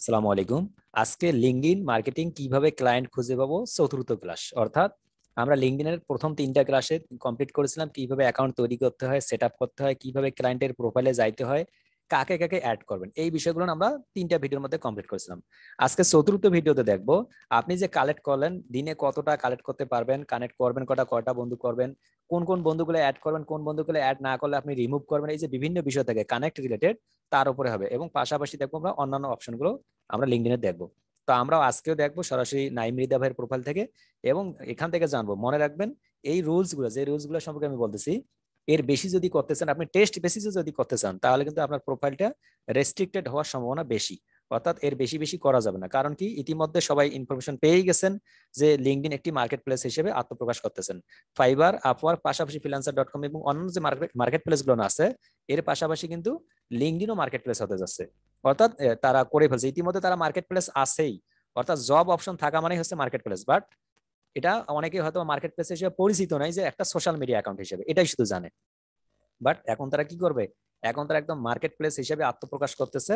আসসালামু আলাইকুম আজকে লিঙ্কডিন মার্কেটিং কিভাবে ক্লায়েন্ট খুঁজে পাবো চতুর্থ ক্লাস অর্থাৎ আমরা লিঙ্কডিনের প্রথম তিনটা ক্লাসে কমপ্লিট করেছিলাম কিভাবে অ্যাকাউন্ট তৈরি করতে হয় সেট করতে হয় কিভাবে ক্লায়েন্টের প্রোফাইলে যাইতে হয় কাকে কাকে অ্যাড করবেন এই বিষয়গুলো আমরা তিনটা ভিডিওর মধ্যে কমপ্লিট করেছিলাম আজকে চতুর্থ ভিডিওতে দেখবো আপনি যে কালেক্ট করলেন দিনে কতটা কালেক্ট করতে পারবেন কানেক্ট করবেন কটা কয়টা বন্ধু করবেন কোন কোন বন্ধুগুলো অ্যাড করবেন কোন বন্ধুগুলো অ্যাড না করলে আপনি রিমুভ করবেন এই যে বিভিন্ন বিষয় থেকে কানেক্ট রিলেটেড তার উপরে হবে এবং পাশাপাশি দেখবো আমরা অন্যান্য অপশনগুলো আমরা লিঙ্কডিনে দেখবো তো আমরা আজকেও দেখবো সরাসরি নাইম রিদা ভাইয়ের প্রোফাইল থেকে এবং এখান থেকে জানবো মনে রাখবেন এই রুলস গুলো যে রুলস গুলো সম্পর্কে আমি বলতেছি এর বেশি যদি করতে চান আপনি টেস্ট বেসিসে যদি করতে চান তাহলে কিন্তু আপনার প্রোফাইলটা রেস্ট্রিক্টেড হওয়ার সম্ভাবনা বেশি অর্থাৎ এর বেশি বেশি করা যাবে না কারণ কি ইতিমধ্যে সবাই ইনফরমেশন পেয়ে গেছেন যে লিঙ্কডিন একটি মার্কেট প্লেস হিসেবে আত্মপ্রকাশ করতেছেন ফাইবার আপওয়ার পাশাপাশি ফিলান্সার ডট কম এবং অন্যান্য যে মার্কেট মার্কেট প্লেসগুলো আছে এর পাশাপাশি কিন্তু লিঙ্কডিনও মার্কেট প্লেস হতে যাচ্ছে অর্থাৎ তারা করে ফেলছে ইতিমধ্যে তারা মার্কেট প্লেস আছেই অর্থাৎ জব অপশন থাকা মানেই হচ্ছে মার্কেট প্লেস বাট এটা অনেকে হয়তো মার্কেট প্লেস হিসেবে পরিচিত নাই যে একটা সোশ্যাল মিডিয়া অ্যাকাউন্ট হিসেবে এটাই শুধু জানে বাট এখন তারা কি করবে এখন তারা একদম মার্কেট প্লেস হিসেবে আত্মপ্রকাশ করতেছে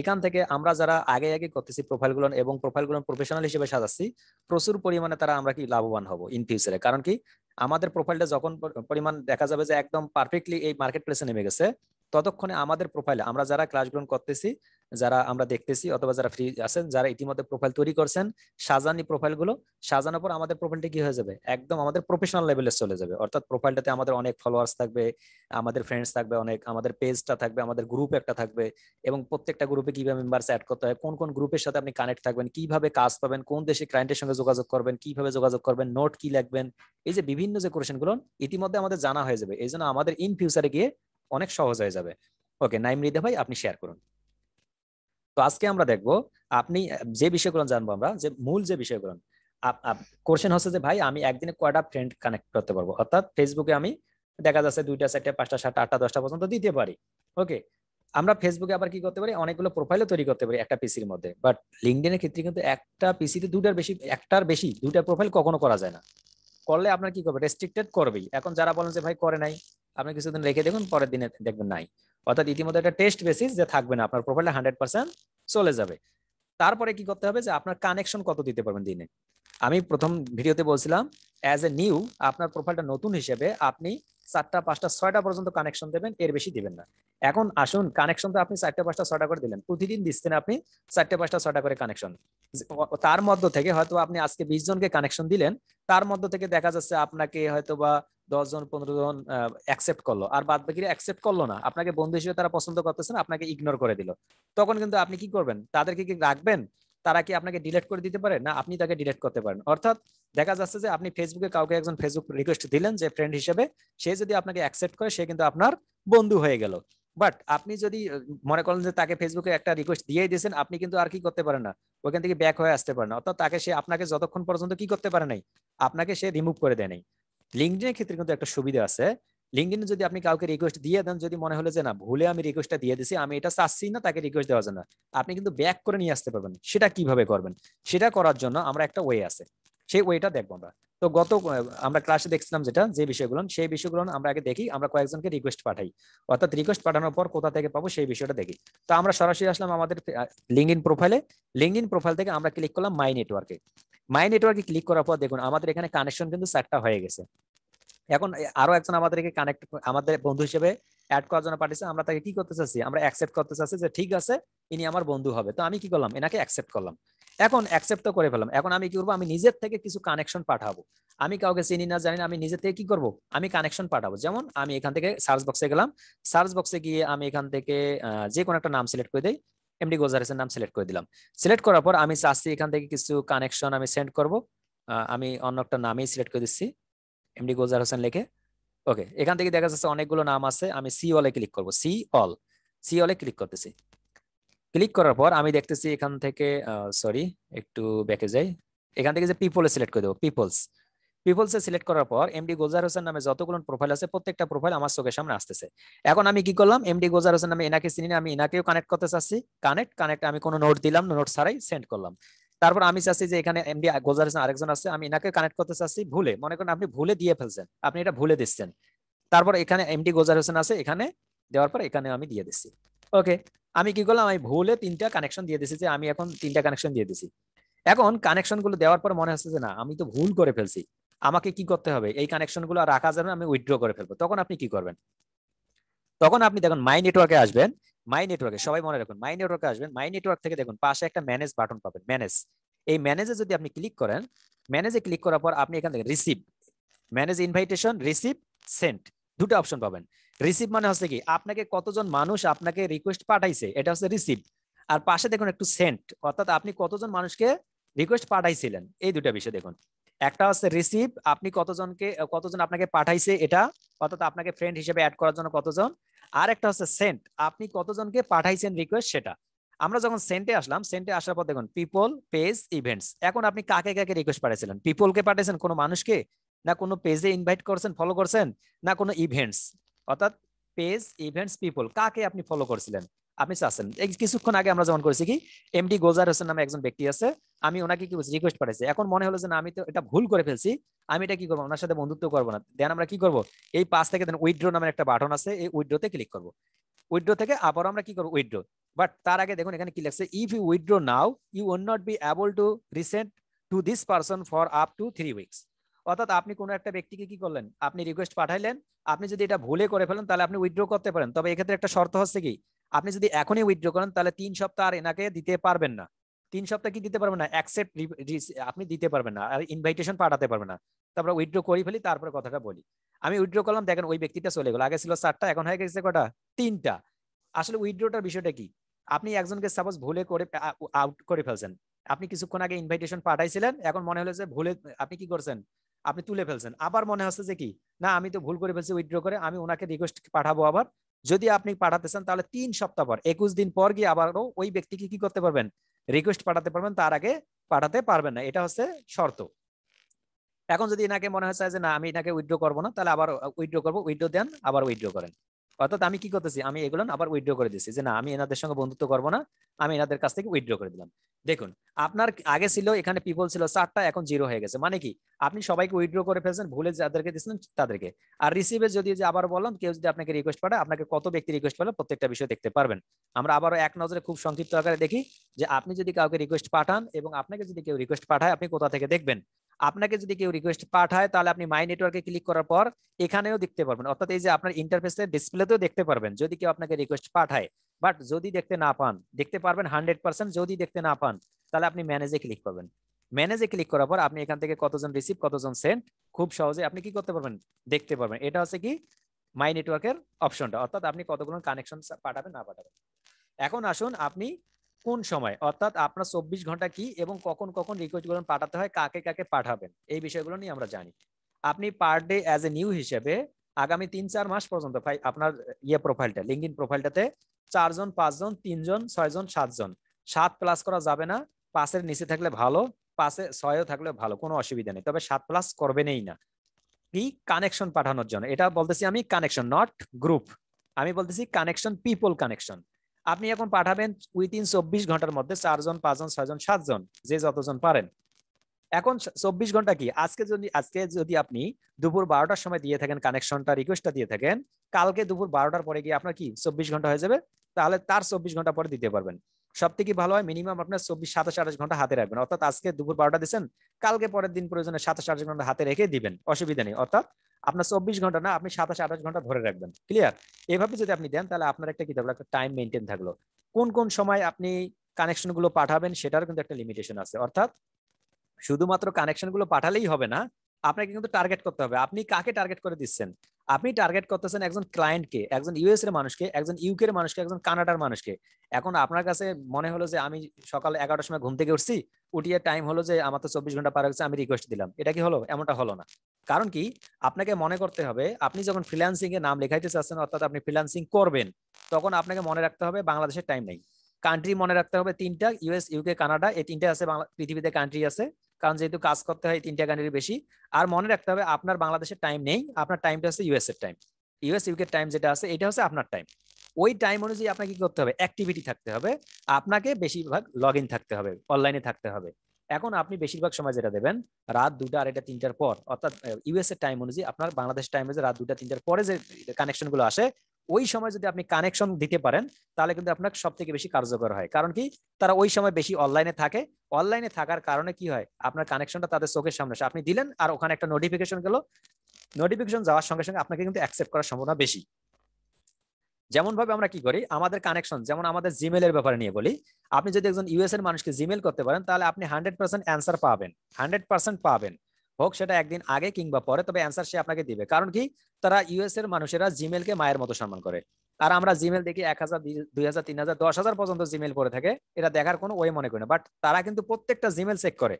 এখান থেকে আমরা যারা আগে আগে করতেছি প্রোফাইলগুলো এবং প্রোফাইলগুলো প্রফেশনাল হিসেবে সাজাচ্ছি প্রচুর পরিমাণে তারা আমরা কি লাভবান হব ইন ফিউচারে কারণ কি আমাদের প্রোফাইলটা যখন পরিমাণ দেখা যাবে যে একদম পারফেক্টলি এই মার্কেট প্লেসে নেমে গেছে ততক্ষণে আমাদের প্রোফাইলে আমরা যারা গ্রহণ করতেছি যারা আমরা দেখতেছি অথবা যারা ফ্রি আছেন যারা ইতিমধ্যে প্রোফাইল তৈরি করছেন সাজানি প্রোফাইল গুলো সাজানোর পর আমাদের প্রোফাইলটা কি হয়ে যাবে একদম আমাদের প্রফেশনাল লেভেলে চলে যাবে অর্থাৎ প্রোফাইলটাতে আমাদের অনেক ফলোয়ার্স থাকবে আমাদের ফ্রেন্ডস থাকবে অনেক আমাদের পেজটা থাকবে আমাদের গ্রুপ একটা থাকবে এবং প্রত্যেকটা গ্রুপে কিভাবে মেম্বার্স অ্যাড করতে হয় কোন কোন গ্রুপের সাথে আপনি কানেক্ট থাকবেন কিভাবে কাজ পাবেন কোন দেশে ক্লায়েন্টের সঙ্গে যোগাযোগ করবেন কিভাবে যোগাযোগ করবেন নোট কি লাগবেন এই যে বিভিন্ন যে গুলো ইতিমধ্যে আমাদের জানা হয়ে যাবে এই জন্য আমাদের ইন ফিউচারে গিয়ে অনেক সহজ হয়ে যাবে ওকে নাইম রিদে ভাই আপনি শেয়ার করুন তো আজকে আমরা দেখব আপনি যে বিষয়গুলো জানবো আমরা যে মূল যে বিষয়গুলো কোশ্চেন হচ্ছে যে ভাই আমি একদিনে কয়টা ফ্রেন্ড কানেক্ট করতে পারবো অর্থাৎ ফেসবুকে আমি দেখা যাচ্ছে দুইটা চারটা পাঁচটা সাতটা আটটা দশটা পর্যন্ত দিতে পারি ওকে আমরা ফেসবুকে আবার কি করতে পারি অনেকগুলো প্রোফাইলও তৈরি করতে পারি একটা পিসির মধ্যে বাট লিঙ্কডিনের ক্ষেত্রে কিন্তু একটা পিসিতে দুটার বেশি একটার বেশি দুইটা প্রোফাইল কখনো করা যায় না করলে আপনার কি করবে রেস্ট্রিক্টেড করবেই এখন যারা বলেন যে ভাই করে নাই আপনি কিছুদিন রেখে দেখুন পরের দিনে দেখবেন নাই অর্থাৎ ইতিমধ্যে একটা টেস্ট বেসিস যে থাকবে না আপনার প্রোফাইলে হান্ড্রেড পার্সেন্ট চলে যাবে তারপরে কি করতে হবে যে আপনার কানেকশন কত দিতে পারবেন দিনে আমি প্রথম ভিডিওতে বলছিলাম অ্যাজ এ নিউ আপনার প্রোফাইলটা নতুন হিসেবে আপনি চারটা পাঁচটা ছয়টা পর্যন্ত কানেকশন দেবেন এর বেশি দিবেন না এখন আসুন কানেকশন তো আপনি চারটা পাঁচটা ছয়টা করে দিলেন প্রতিদিন দিচ্ছেন আপনি চারটে পাঁচটা ছয়টা করে কানেকশন তার মধ্য থেকে হয়তো আপনি আজকে বিশ জনকে কানেকশন দিলেন তার মধ্য থেকে দেখা যাচ্ছে আপনাকে হয়তো বা দশ জন পনেরো জন অ্যাকসেপ্ট করলো আর বাদ বাকিরা অ্যাকসেপ্ট করলো না আপনাকে বন্ধু হিসেবে তারা পছন্দ করতেছেন আপনাকে ইগনোর করে দিল তখন কিন্তু আপনি কি করবেন তাদেরকে কি রাখবেন তারা কি আপনাকে ডিলেট করে দিতে পারে না আপনি তাকে ডিলেট করতে পারেন অর্থাৎ দেখা যাচ্ছে যে আপনি ফেসবুকে কাউকে একজন ফেসবুক রিকোয়েস্ট দিলেন যে ফ্রেন্ড হিসেবে সে যদি আপনাকে অ্যাকসেপ্ট করে সে কিন্তু আপনার বন্ধু হয়ে গেল বাট আপনি যদি মনে করেন যে তাকে ফেসবুকে একটা রিকোয়েস্ট দিয়েই দিয়েছেন আপনি কিন্তু আর কি করতে পারেন না ওইখান থেকে ব্যাক হয়ে আসতে পারেন অর্থাৎ তাকে সে আপনাকে যতক্ষণ পর্যন্ত কি করতে পারে নাই আপনাকে সে রিমুভ করে দেয় নাই লিঙ্কডিনের ক্ষেত্রে কিন্তু একটা সুবিধা আছে লিঙ্কিনে যদি আপনি কাউকে রিকোয়েস্ট দিয়ে দেন যদি মনে হলো যে না ভুলে আমি রিকোয়েস্টটা দিয়ে দিছি আমি এটা চাচ্ছি না তাকে রিকোয়েস্ট দেওয়ার জন্য আপনি কিন্তু ব্যাক করে নিয়ে আসতে পারবেন সেটা কিভাবে করবেন সেটা করার জন্য আমরা একটা ওয়ে আছে সেই ওয়েটা দেখবো আমরা তো গত আমরা ক্লাসে দেখছিলাম যেটা যে বিষয়গুলো সেই বিষয়গুলো আমরা আগে দেখি আমরা কয়েকজনকে রিকোয়েস্ট পাঠাই অর্থাৎ রিকোয়েস্ট পাঠানোর পর কোথা থেকে পাবো সেই বিষয়টা দেখি তো আমরা সরাসরি আসলাম আমাদের লিঙ্ক ইন প্রোফাইলে লিঙ্ক ইন প্রোফাইল থেকে আমরা ক্লিক করলাম মাই নেটওয়ার্কে মাই নেটওয়ার্কে ক্লিক করার পর দেখুন আমাদের এখানে কানেকশন কিন্তু চারটা হয়ে গেছে এখন আরো একজন আমাদেরকে কানেক্ট আমাদের বন্ধু হিসেবে অ্যাড করার জন্য পাঠিয়েছে আমরা তাকে কি করতে চাচ্ছি আমরা অ্যাকসেপ্ট করতে চাচ্ছি যে ঠিক আছে ইনি আমার বন্ধু হবে তো আমি কি করলাম এনাকে অ্যাকসেপ্ট করলাম এখন অ্যাকসেপ্ট তো করে ফেলাম এখন আমি কি করবো আমি নিজের থেকে কিছু কানেকশন পাঠাবো আমি কাউকে চিনি না জানি না আমি নিজের থেকে কি করব আমি কানেকশন পাঠাবো যেমন আমি এখান থেকে সার্চ বক্সে গেলাম সার্চ বক্সে গিয়ে আমি এখান থেকে যে কোনো একটা নাম সিলেক্ট করে দিই এমডি গোজারেসের নাম সিলেক্ট করে দিলাম সিলেক্ট করার পর আমি চাচ্ছি এখান থেকে কিছু কানেকশন আমি সেন্ড করব আমি অন্য একটা নামেই সিলেক্ট করে দিচ্ছি এমডি গোজার হোসেন লেখে ওকে এখান থেকে দেখা যাচ্ছে অনেকগুলো নাম আছে আমি সি অলে ক্লিক করব সি অল সি অলে ক্লিক করতেছি ক্লিক করার পর আমি দেখতেছি এখান থেকে সরি একটু ব্যাকে যাই এখান থেকে যে পিপল সিলেক্ট করে দেবো পিপলস পিপলসে সিলেক্ট করার পর এমডি গোজার হোসেন নামে যতগুলো প্রোফাইল আছে প্রত্যেকটা প্রোফাইল আমার চোখের সামনে আসতেছে এখন আমি কি করলাম এমডি গোজার হোসেন নামে এনাকে চিনি আমি এনাকেও কানেক্ট করতে চাচ্ছি কানেক্ট কানেক্ট আমি কোনো নোট দিলাম নোট ছাড়াই সেন্ড করলাম তারপর আমি চাচ্ছি যে এখানে এমডি গোজার আরেকজন আছে আমি এনাকে কানেক্ট করতে চাচ্ছি ভুলে মনে করেন আপনি ভুলে দিয়ে ফেলছেন আপনি এটা ভুলে দিচ্ছেন তারপর এখানে এমডি গোজার হোসেন আছে এখানে দেওয়ার পর এখানে আমি দিয়ে দিচ্ছি ওকে আমি কি করলাম আমি ভুলে তিনটা কানেকশন দিয়ে দিছি যে আমি এখন তিনটা কানেকশন দিয়ে দিছি এখন কানেকশন গুলো দেওয়ার পর মনে হচ্ছে যে না আমি তো ভুল করে ফেলছি আমাকে কি করতে হবে এই কানেকশন গুলো রাখা যাবে আমি উইথড্র করে ফেলবো তখন আপনি কি করবেন তখন আপনি দেখুন মাই নেটওয়ার্কে আসবেন মাই নেটওয়ার্কে সবাই মনে রাখুন মাই নেটওয়ার্কে আসবেন মাই নেটওয়ার্ক থেকে দেখুন পাশে একটা ম্যানেজ বাটন পাবেন ম্যানেজ এই ম্যানেজে যদি আপনি ক্লিক করেন ম্যানেজে ক্লিক করার পর আপনি এখান থেকে receive manage invitation receive sent দুটো অপশন পাবেন রিসিভ মানে হচ্ছে কি আপনাকে কতজন মানুষ আপনাকে রিকোয়েস্ট পাঠাইছে এটা হচ্ছে রিসিভ আর পাশে দেখুন একটু সেন্ট অর্থাৎ আপনি কতজন মানুষকে রিকোয়েস্ট পাঠাইছিলেন এই দুটা বিষয় দেখুন একটা হচ্ছে রিসিভ আপনি কতজনকে কতজন আপনাকে পাঠাইছে এটা অর্থাৎ আপনাকে ফ্রেন্ড হিসেবে অ্যাড করার জন্য কতজন আর একটা হচ্ছে সেন্ট আপনি কতজনকে পাঠাইছেন রিকোয়েস্ট সেটা আমরা যখন সেন্টে আসলাম সেন্টে আসার পর দেখুন পিপল পেজ ইভেন্টস এখন আপনি কাকে কাকে রিকোয়েস্ট পাঠিয়েছিলেন পিপলকে পাঠিয়েছেন কোনো মানুষকে না কোনো পেজে ইনভাইট করছেন ফলো করছেন না কোনো ইভেন্টস অর্থাৎ পেজ ইভেন্টস পিপল কাকে আপনি ফলো করছিলেন আপনি চাচ্ছেন কিছুক্ষণ আগে আমরা যেমন করেছি কি এমডি গোজার হোসেন নামে একজন ব্যক্তি আছে আমি ওনাকে কি বলছি রিকোয়েস্ট পাঠাইছি এখন মনে হলো যে না আমি তো এটা ভুল করে ফেলছি আমি এটা কি করবো ওনার সাথে বন্ধুত্ব করবো না দেন আমরা কি করব এই পাঁচ থেকে দেন উইড্রো নামের একটা বাটন আছে এই উইড্রোতে ক্লিক করব উইড্রো থেকে আবার আমরা কি করবো উইড্রো বাট তার আগে দেখুন এখানে কি লাগছে if you withdraw now you won't be able to resend to this person for up to three weeks অর্থাৎ আপনি কোনো একটা ব্যক্তিকে কি করলেন আপনি রিকোয়েস্ট পাঠাইলেন আপনি যদি এটা ভুলে করে ফেলেন তাহলে আপনি উইড্রো করতে পারেন তবে এক্ষেত্রে একটা শর্ত হচ্ছে কি আপনি যদি এখনই উইথড্র করেন তাহলে তিন সপ্তাহ আর এনাকে দিতে পারবেন না তিন সপ্তাহ কি দিতে পারবেন না অ্যাকসেপ্ট আপনি দিতে পারবেন না আর ইনভাইটেশন পাঠাতে পারবেন না তারপরে উইথড্র করি ফেলি তারপরে কথাটা বলি আমি উইথড্র করলাম দেখেন ওই ব্যক্তিটা চলে গেল আগে ছিল চারটা এখন হয়ে গেছে কটা তিনটা আসলে উইথড্রটার বিষয়টা কি আপনি একজনকে সাপোজ ভুলে করে আউট করে ফেলছেন আপনি কিছুক্ষণ আগে ইনভাইটেশন পাঠাইছিলেন এখন মনে হলো যে ভুলে আপনি কি করছেন আপনি তুলে ফেলছেন আবার মনে হচ্ছে যে কি না আমি তো ভুল করে ফেলছি উইথড্র করে আমি ওনাকে রিকোয়েস্ট পাঠাবো আবার যদি আপনি পাঠাতে চান তাহলে তিন সপ্তাহ পর একুশ দিন পর গিয়ে আবারও ওই ব্যক্তিকে কি করতে পারবেন রিকোয়েস্ট পাঠাতে পারবেন তার আগে পাঠাতে পারবেন না এটা হচ্ছে শর্ত এখন যদি এনাকে মনে হয় যে না আমি এনাকে উইথড্র করবো না তাহলে আবার উইথড্র করবো উইড্রো দেন আবার উইড্রো করেন অর্থাৎ আমি কি করতেছি আমি এগুলো আবার উইথড্র করে দিচ্ছি যে না আমি এনাদের সঙ্গে বন্ধুত্ব করবো না আমি এনাদের কাছ থেকে উইথড্র করে দিলাম দেখুন আপনার আগে ছিল এখানে পিপল ছিল চারটা এখন জিরো হয়ে গেছে মানে কি আপনি সবাইকে উইথড্র করে ফেলছেন ভুলে যাদেরকে দিচ্ছেন তাদেরকে আর রিসিভে যদি যে আবার বললাম কেউ যদি আপনাকে রিকোয়েস্ট পাঠায় আপনাকে কত ব্যক্তি রিকোয়েস্ট পেলে প্রত্যেকটা বিষয় দেখতে পারবেন আমরা আবারও এক নজরে খুব সংক্ষিপ্ত আকারে দেখি যে আপনি যদি কাউকে রিকোয়েস্ট পাঠান এবং আপনাকে যদি কেউ রিকোয়েস্ট পাঠায় আপনি কোথা থেকে দেখবেন আপনাকে যদি কেউ রিকোয়েস্ট পাঠায় তাহলে আপনি মাই নেটওয়ার্কে ক্লিক করার পর এখানেও দেখতে পারবেন অর্থাৎ এই যে আপনার ইন্টারফেসের ডিসপ্লেতেও দেখতে পারবেন যদি কেউ আপনাকে রিকোয়েস্ট পাঠায় বাট যদি দেখতে না পান দেখতে পারবেন হান্ড্রেড পার্সেন্ট যদি দেখতে না পান তাহলে আপনি ম্যানেজে ক্লিক করবেন ম্যানেজে ক্লিক করার পর আপনি এখান থেকে কতজন রিসিভ কতজন সেন্ড খুব সহজে আপনি কি করতে পারবেন দেখতে পারবেন এটা হচ্ছে কি মাই নেটওয়ার্কের অপশনটা অর্থাৎ আপনি কতগুলো কানেকশন পাঠাবেন না পাঠাবেন এখন আসুন আপনি কোন সময় অর্থাৎ আপনার চব্বিশ ঘন্টা কি এবং কখন কখন গুলো পাঠাতে হয় কাকে কাকে পাঠাবেন এই বিষয়গুলো নিয়ে আমরা জানি আপনি per day as a new হিসেবে আগামী তিন চার মাস পর্যন্ত আপনার ইয়ে প্রোফাইলটা ইন প্রোফাইলটাতে চারজন পাঁচজন তিনজন ছয়জন সাতজন সাত প্লাস করা যাবে না পাশের নিচে থাকলে ভালো পাশে ছয়ও থাকলে ভালো কোনো অসুবিধা নেই তবে সাত প্লাস করবেনই না কি কানেকশন পাঠানোর জন্য এটা বলতেছি আমি কানেকশন নট গ্রুপ আমি বলতেছি কানেকশন পিপল কানেকশন আপনি এখন পাঠাবেন উইথিন চব্বিশ ঘন্টার মধ্যে চারজন পাঁচজন ছয়জন সাতজন যে যতজন পারেন এখন চব্বিশ ঘন্টা কি আজকে যদি আজকে যদি আপনি দুপুর বারোটার সময় দিয়ে থাকেন কানেকশনটা রিকোয়েস্টটা দিয়ে থাকেন কালকে দুপুর বারোটার পরে গিয়ে আপনার কি চব্বিশ ঘন্টা হয়ে যাবে তাহলে তার চব্বিশ ঘন্টা পরে দিতে পারবেন সব থেকে ভালো হয় মিনিমাম আপনার চব্বিশ সাতাশ আঠাশ ঘন্টা হাতে রাখবেন অর্থাৎ আজকে দুপুর বারোটা দিচ্ছেন কালকে পরের দিন প্রয়োজনে সাতাশ আঠাশ ঘন্টা হাতে রেখে দিবেন অসুবিধা নেই অর্থাৎ আপনার চব্বিশ ঘন্টা না আপনি সাতাশ আঠাশ ঘন্টা ধরে রাখবেন ক্লিয়ার এভাবে যদি আপনি দেন তাহলে আপনার একটা কি থাকলো একটা টাইম মেনটেন থাকলো কোন কোন সময় আপনি কানেকশনগুলো পাঠাবেন সেটার কিন্তু একটা লিমিটেশন আছে অর্থাৎ শুধুমাত্র কানেকশনগুলো পাঠালেই হবে না আপনাকে কিন্তু টার্গেট করতে হবে আপনি কাকে টার্গেট করে দিচ্ছেন আপনি টার্গেট করতেছেন একজন ক্লায়েন্টকে একজন ইউএস এর মানুষকে একজন ইউকে এর মানুষকে একজন কানাডার মানুষকে এখন আপনার কাছে মনে হলো যে আমি সকাল এগারোটার সময় ঘুম থেকে উঠছি উঠিয়ে টাইম হলো যে আমার তো চব্বিশ ঘন্টা পার হয়েছে আমি রিকোয়েস্ট দিলাম এটা কি হলো এমনটা হলো না কারণ কি আপনাকে মনে করতে হবে আপনি যখন ফ্রিল্যান্সিং এ নাম লেখাইতে চাচ্ছেন অর্থাৎ আপনি ফ্রিল্যান্সিং করবেন তখন আপনাকে মনে রাখতে হবে বাংলাদেশের টাইম নেই কান্ট্রি মনে রাখতে হবে তিনটা ইউএস ইউকে কানাডা এই তিনটা আছে পৃথিবীতে কান্ট্রি আছে কারণ যেহেতু কাজ করতে হয় তিনটা কান্ট্রির বেশি আর মনে রাখতে হবে আপনার বাংলাদেশের টাইম নেই আপনার টাইমটা হচ্ছে ইউএস এর টাইম ইউএস ইউকের টাইম যেটা আছে এটা হচ্ছে আপনার টাইম ওই টাইম অনুযায়ী আপনাকে কি করতে হবে অ্যাক্টিভিটি থাকতে হবে আপনাকে বেশিরভাগ লগ থাকতে হবে অনলাইনে থাকতে হবে এখন আপনি বেশিরভাগ সময় যেটা দেবেন রাত দুটা আড়াইটা তিনটার পর অর্থাৎ ইউএস এর টাইম অনুযায়ী আপনার বাংলাদেশ টাইমে যে রাত দুটা তিনটার পরে যে কানেকশনগুলো আসে ওই সময় যদি আপনি কানেকশন দিতে পারেন তাহলে কিন্তু আপনার সব থেকে বেশি কার্যকর হয় কারণ কি তারা ওই সময় বেশি অনলাইনে থাকে অনলাইনে থাকার কারণে কি হয় আপনার কানেকশনটা তাদের চোখের সামনে আপনি দিলেন আর ওখানে একটা নোটিফিকেশন গেল নোটিফিকেশন যাওয়ার সঙ্গে সঙ্গে আপনাকে কিন্তু অ্যাকসেপ্ট করার সম্ভাবনা বেশি যেমন ভাবে আমরা কি করি আমাদের কানেকশন যেমন আমাদের জিমেলের ব্যাপারে নিয়ে বলি আপনি যদি একজন ইউএস এর মানুষকে জিমেল করতে পারেন তাহলে আপনি হান্ড্রেড পার্সেন্ট অ্যান্সার পাবেন হান্ড্রেড পার্সেন্ট পাবেন হোক সেটা একদিন আগে কিংবা পরে তবে অ্যান্সার সে আপনাকে দিবে কারণ কি তারা ইউএস এর মানুষেরা জিমেল কে মায়ের মতো সম্মান করে আর আমরা জিমেল দেখি এক হাজার দুই হাজার তিন হাজার দশ হাজার পর্যন্ত জিমেল করে থাকে এটা দেখার কোনো ওয়ে মনে করে না বাট তারা কিন্তু প্রত্যেকটা জিমেল চেক করে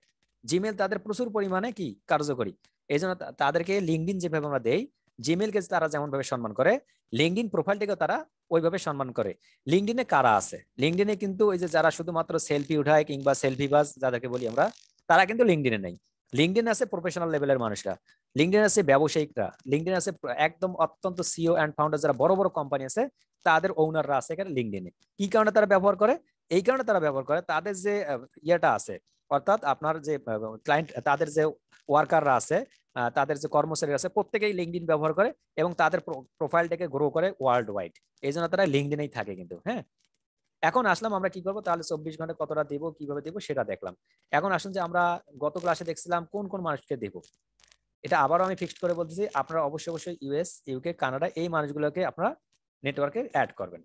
জিমেল তাদের প্রচুর পরিমাণে কি কার্যকরী এই জন্য তাদেরকে লিঙ্কডিন যেভাবে আমরা দেই জিমেল কে তারা যেমন ভাবে সম্মান করে লিঙ্কডিন প্রোফাইলটিকেও তারা ওইভাবে সম্মান করে লিঙ্কডিনে কারা আছে লিঙ্কডিনে কিন্তু ওই যে যারা শুধুমাত্র সেলফি উঠায় কিংবা সেলফি বাস যাদেরকে বলি আমরা তারা কিন্তু লিঙ্কডিনে নেই লিঙ্কডিন আছে প্রফেশনাল লেভেলের মানুষরা লিঙ্কডিন আছে ব্যবসায়িকরা লিঙ্কডিন আছে একদম অত্যন্ত সিও অ্যান্ড ফাউন্ডার যারা বড় বড় কোম্পানি আছে তাদের ওনাররা আছে এখানে লিঙ্কডিনে কি কারণে তারা ব্যবহার করে এই কারণে তারা ব্যবহার করে তাদের যে ইয়েটা আছে অর্থাৎ আপনার যে ক্লায়েন্ট তাদের যে ওয়ার্কাররা আছে তাদের যে কর্মচারী আছে প্রত্যেকেই লিঙ্কডিন ব্যবহার করে এবং তাদের প্রোফাইলটাকে গ্রো করে ওয়ার্ল্ড ওয়াইড এই জন্য তারা লিঙ্কডিনেই থাকে কিন্তু হ্যাঁ এখন আসলাম আমরা কি করবো তাহলে চব্বিশ ঘন্টা কতটা দেবো কিভাবে দেবো সেটা দেখলাম এখন আসুন যে আমরা গত ক্লাসে দেখছিলাম কোন কোন মানুষকে দেব এটা আবারও আমি ফিক্সড করে বলতেছি আপনারা অবশ্যই অবশ্যই ইউএস ইউকে কানাডা এই মানুষগুলোকে আপনারা নেটওয়ার্কে অ্যাড করবেন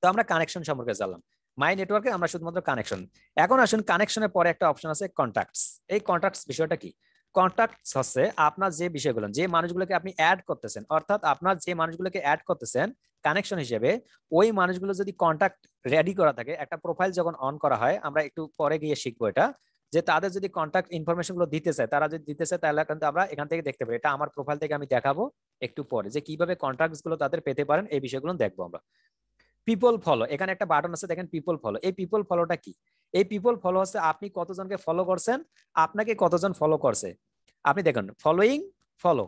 তো আমরা কানেকশন সম্পর্কে জানলাম মাই নেটওয়ার্কে আমরা শুধুমাত্র কানেকশন এখন আসুন কানেকশনের পরে একটা অপশন আছে কন্ট্যাক্টস এই কন্ট্যাক্টস বিষয়টা কি কন্ট্যাক্টস হচ্ছে আপনার যে বিষয়গুলো যে মানুষগুলোকে আপনি অ্যাড করতেছেন অর্থাৎ আপনার যে মানুষগুলোকে অ্যাড করতেছেন কানেকশন হিসেবে ওই মানুষগুলো যদি কন্ট্যাক্ট রেডি করা থাকে একটা প্রোফাইল যখন অন করা হয় আমরা একটু পরে গিয়ে শিখবো এটা যে তাদের যদি কন্ট্যাক্ট ইনফরমেশন গুলো দিতে চায় তারা যদি দিতে চায় তাহলে কিন্তু আমরা এখান থেকে দেখতে পারি এটা আমার প্রোফাইল থেকে আমি দেখাবো একটু পরে যে কিভাবে কন্ট্যাক্ট গুলো তাদের পেতে পারেন এই বিষয়গুলো দেখবো আমরা পিপল ফলো এখানে একটা বাটন আছে দেখেন পিপল ফলো এই পিপল ফলোটা কি এই পিপল ফলো হচ্ছে আপনি কতজনকে ফলো করছেন আপনাকে কতজন ফলো করছে আপনি দেখুন ফলোইং ফলো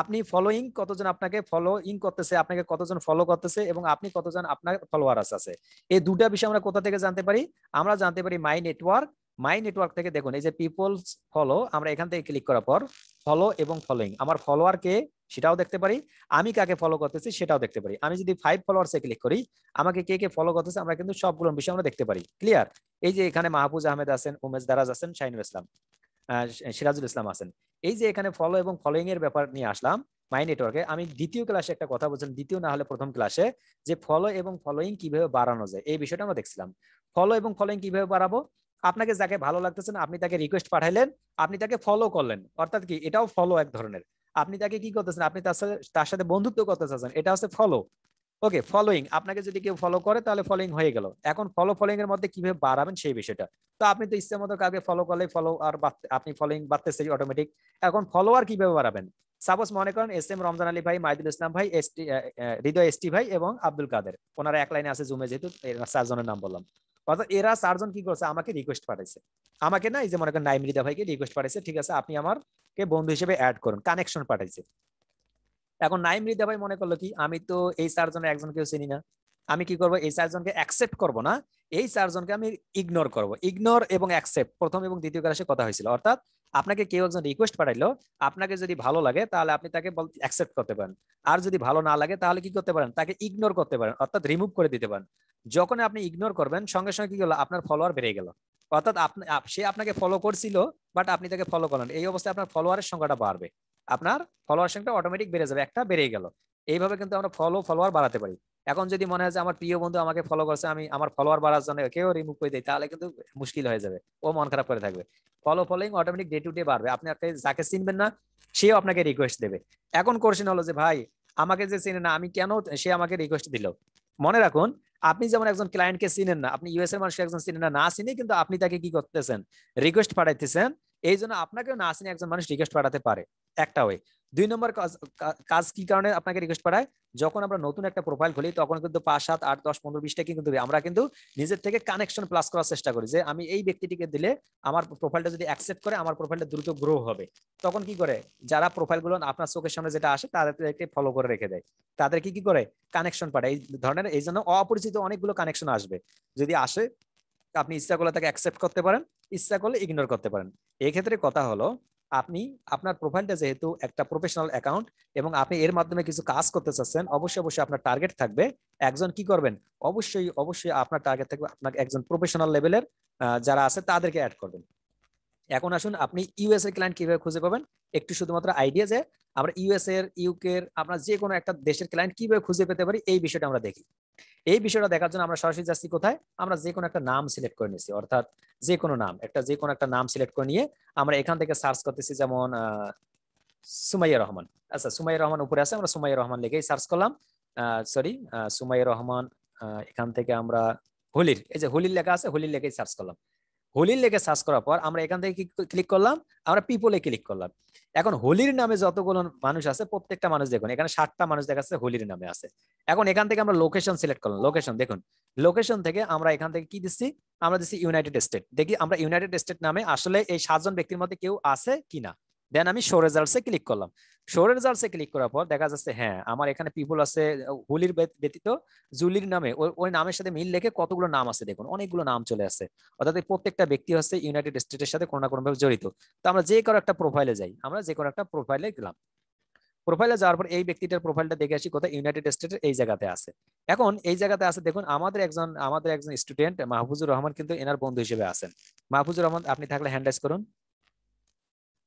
আপনি ফলোইং কতজন আপনাকে ফলোইং করতেছে আপনাকে কতজন ফলো করতেছে এবং আপনি কতজন আপনার ফলোয়ার আছে এই দুটা বিষয় আমরা কোথা থেকে জানতে পারি আমরা জানতে পারি মাই নেটওয়ার্ক মাই নেটওয়ার্ক থেকে দেখুন এই যে পিপলস ফলো আমরা এখান থেকে ক্লিক করার পর ফলো এবং ফলোইং আমার ফলোয়ার কে সেটাও দেখতে পারি আমি কাকে ফলো করতেছি সেটাও দেখতে পারি আমি যদি ফাইভ ফলোয়ার্সে ক্লিক করি আমাকে কে কে ফলো করতেছে আমরা কিন্তু সবগুলো বিষয় আমরা দেখতে পারি ক্লিয়ার এই যে এখানে মাহফুজ আহমেদ আছেন উমেশ দারাজ আছেন শাহিনুল ইসলাম সিরাজুল ইসলাম আছেন এই যে এখানে ফলো এবং ফলোয়িং এর ব্যাপার নিয়ে আসলাম মাই নেটওয়ার্কে আমি দ্বিতীয় ক্লাসে একটা কথা বলছেন দ্বিতীয় না হলে প্রথম ক্লাসে যে ফলো এবং ফলোয়িং কিভাবে বাড়ানো যায় এই বিষয়টা আমরা দেখছিলাম ফলো এবং ফলোয়িং কিভাবে বাড়াবো আপনাকে যাকে ভালো লাগতেছেন আপনি তাকে রিকোয়েস্ট পাঠাইলেন আপনি তাকে ফলো করলেন অর্থাৎ কি এটাও ফলো এক ধরনের আপনি তাকে কি করতেছেন আপনি তার সাথে তার সাথে বন্ধুত্ব করতে চাচ্ছেন এটা হচ্ছে ফলো ওকে ফলোয়িং আপনাকে যদি কেউ ফলো করে তাহলে ফলোয়িং হয়ে গেল এখন ফলো ফলোয়িং এর মধ্যে কিভাবে বাড়াবেন সেই বিষয়টা তো আপনি তো ইচ্ছে মতো কাউকে ফলো করলে ফলো আর আপনি ফলোইং বাড়তেছে অটোমেটিক এখন ফলোয়ার কিভাবে বাড়াবেন সাপোজ মনে করেন এস এম রমজান আলী ভাই মাইদুল ইসলাম ভাই এস টি হৃদয় এস টি ভাই এবং আব্দুল কাদের ওনারা এক লাইনে আছে জুমে যেহেতু চারজনের নাম বললাম অর্থাৎ এরা চারজন কি করছে আমাকে রিকোয়েস্ট পাঠাইছে আমাকে না এই যে মনে করেন নাইম রিদা ভাইকে রিকোয়েস্ট পাঠাইছে ঠিক আছে আপনি আমার কে বন্ধু হিসেবে অ্যাড করুন কানেকশন পাঠাইছে এখন নাইম রিদা ভাই মনে করলো কি আমি তো এই চারজনের একজনকেও চিনি না আমি কি করব এই চারজনকে অ্যাকসেপ্ট করব না এই চারজনকে আমি ইগনোর করব ইগনোর এবং অ্যাকসেপ্ট প্রথম এবং দ্বিতীয় ক্লাসে কথা হয়েছিল অর্থাৎ আপনাকে কেউ একজন রিকোয়েস্ট পাঠাইলো আপনাকে যদি ভালো লাগে তাহলে আপনি তাকে অ্যাকসেপ্ট করতে পারেন আর যদি ভালো না লাগে তাহলে কি করতে পারেন তাকে ইগনোর করতে পারেন অর্থাৎ রিমুভ করে দিতে পারেন যখন আপনি ইগনোর করবেন সঙ্গে সঙ্গে কি হলো আপনার ফলোয়ার বেড়ে গেল অর্থাৎ সে আপনাকে ফলো করছিল বাট আপনি তাকে ফলো করলেন এই অবস্থায় আপনার ফলোয়ারের সংখ্যাটা বাড়বে আপনার ফলোয়ার সংখ্যা অটোমেটিক বেড়ে যাবে একটা বেড়ে গেল এইভাবে কিন্তু আমরা ফলো ফলোয়ার বাড়াতে পারি এখন যদি মনে হয় যে আমার প্রিয় বন্ধু আমাকে ফলো করছে আমি আমার ফলোয়ার বাড়ার জন্য কেউ রিমুভ করে দিই তাহলে কিন্তু মুশকিল হয়ে যাবে ও মন খারাপ করে থাকবে follow following automatic day to day বাড়বে আপনি আপনি যাকে চিনবেন না সেও আপনাকে রিকোয়েস্ট দেবে এখন কোশ্চেন হলো যে ভাই আমাকে যে চিনে না আমি কেন সে আমাকে রিকোয়েস্ট দিল মনে রাখুন আপনি যেমন একজন ক্লায়েন্টকে চিনেন না আপনি ইউএস এর মানুষকে একজন চিনেন না না চিনে কিন্তু আপনি তাকে কি করতেছেন রিকোয়েস্ট পাঠাইতেছেন এই জন্য আপনাকেও না চিনে একজন মানুষ রিকোয়েস্ট পাঠাতে পারে একটা ওয়ে দুই নম্বর কাজ কি কারণে আপনাকে রিকোয়েস্ট পাঠায় যখন আমরা নতুন একটা প্রোফাইল খুলি তখন কিন্তু পাঁচ সাত আট দশ পনেরো বিশটা কিন্তু আমরা কিন্তু নিজের থেকে কানেকশন প্লাস করার চেষ্টা করি যে আমি এই ব্যক্তিটিকে দিলে আমার প্রোফাইলটা যদি অ্যাকসেপ্ট করে আমার প্রোফাইলটা দ্রুত গ্রো হবে তখন কি করে যারা প্রোফাইলগুলো আপনার চোখের সামনে যেটা আসে তাদেরকে ফলো করে রেখে দেয় তাদেরকে কি করে কানেকশন পাঠায় এই ধরনের এই জন্য অপরিচিত অনেকগুলো কানেকশন আসবে যদি আসে আপনি ইচ্ছা করলে তাকে অ্যাকসেপ্ট করতে পারেন ইচ্ছা করলে ইগনোর করতে পারেন এক্ষেত্রে কথা হলো আপনি আপনার প্রোফাইলটা যেহেতু একটা প্রফেশনাল অ্যাকাউন্ট এবং আপনি এর মাধ্যমে কিছু কাজ করতে চাচ্ছেন অবশ্যই অবশ্যই আপনার টার্গেট থাকবে একজন কি করবেন অবশ্যই অবশ্যই আপনার টার্গেট থাকবে আপনাকে একজন প্রফেশনাল লেভেলের যারা আছে তাদেরকে অ্যাড করবেন এখন আসুন আপনি ইউএস এর ক্লায়েন্ট কিভাবে খুঁজে পাবেন একটু শুধুমাত্র আইডিয়া যে আমরা ইউএস এর ইউকে আপনার যে কোনো একটা দেশের ক্লায়েন্ট কিভাবে খুঁজে পেতে পারি এই বিষয়টা আমরা দেখি এই বিষয়টা দেখার জন্য আমরা সরাসরি যাচ্ছি কোথায় আমরা যে কোনো একটা নাম সিলেক্ট করে নিয়েছি অর্থাৎ যে কোনো নাম একটা যে কোনো একটা নাম সিলেক্ট করে নিয়ে আমরা এখান থেকে সার্চ করতেছি যেমন সুমাইয়া রহমান আচ্ছা সুমাইয়া রহমান উপরে আছে আমরা সুমাইয়া রহমান লিখেই সার্চ করলাম সরি সুমাইয়া রহমান এখান থেকে আমরা হোলির এই যে হোলির লেখা আছে হোলির লেখেই সার্চ করলাম হোলির লেগে সার্চ করার পর আমরা এখান থেকে ক্লিক করলাম আমরা পিপলে ক্লিক করলাম এখন হোলির নামে যতগুলো মানুষ আছে প্রত্যেকটা মানুষ দেখুন এখানে ষাটটা মানুষ দেখা যাচ্ছে হোলির নামে আছে এখন এখান থেকে আমরা লোকেশন সিলেক্ট করলাম লোকেশন দেখুন লোকেশন থেকে আমরা এখান থেকে কি দিচ্ছি আমরা দিচ্ছি ইউনাইটেড স্টেট দেখি আমরা ইউনাইটেড স্টেট নামে আসলে এই সাতজন ব্যক্তির মধ্যে কেউ আছে কিনা দেন আমি শো রেজাল্টসে ক্লিক করলাম শো রেজাল্টসে ক্লিক করার পর দেখা যাচ্ছে হ্যাঁ আমার এখানে পিপল আছে হুলির ব্যতীত জুলির নামে ওই নামের সাথে মিল লেখে কতগুলো নাম আছে দেখুন অনেকগুলো নাম চলে আসে অর্থাৎ প্রত্যেকটা ব্যক্তি হচ্ছে ইউনাইটেড স্টেটের সাথে কোনো না কোনোভাবে জড়িত তো আমরা যে কোনো একটা প্রোফাইলে যাই আমরা যে কোনো একটা প্রোফাইলে গেলাম প্রোফাইলে যাওয়ার পর এই ব্যক্তিটার প্রোফাইলটা দেখে আসি কোথায় ইউনাইটেড স্টেটের এই জায়গাতে আছে এখন এই জায়গাতে আছে দেখুন আমাদের একজন আমাদের একজন স্টুডেন্ট মাহফুজুর রহমান কিন্তু এনার বন্ধু হিসেবে আছেন মাহফুজুর রহমান আপনি থাকলে হ্যান্ডাইজ করুন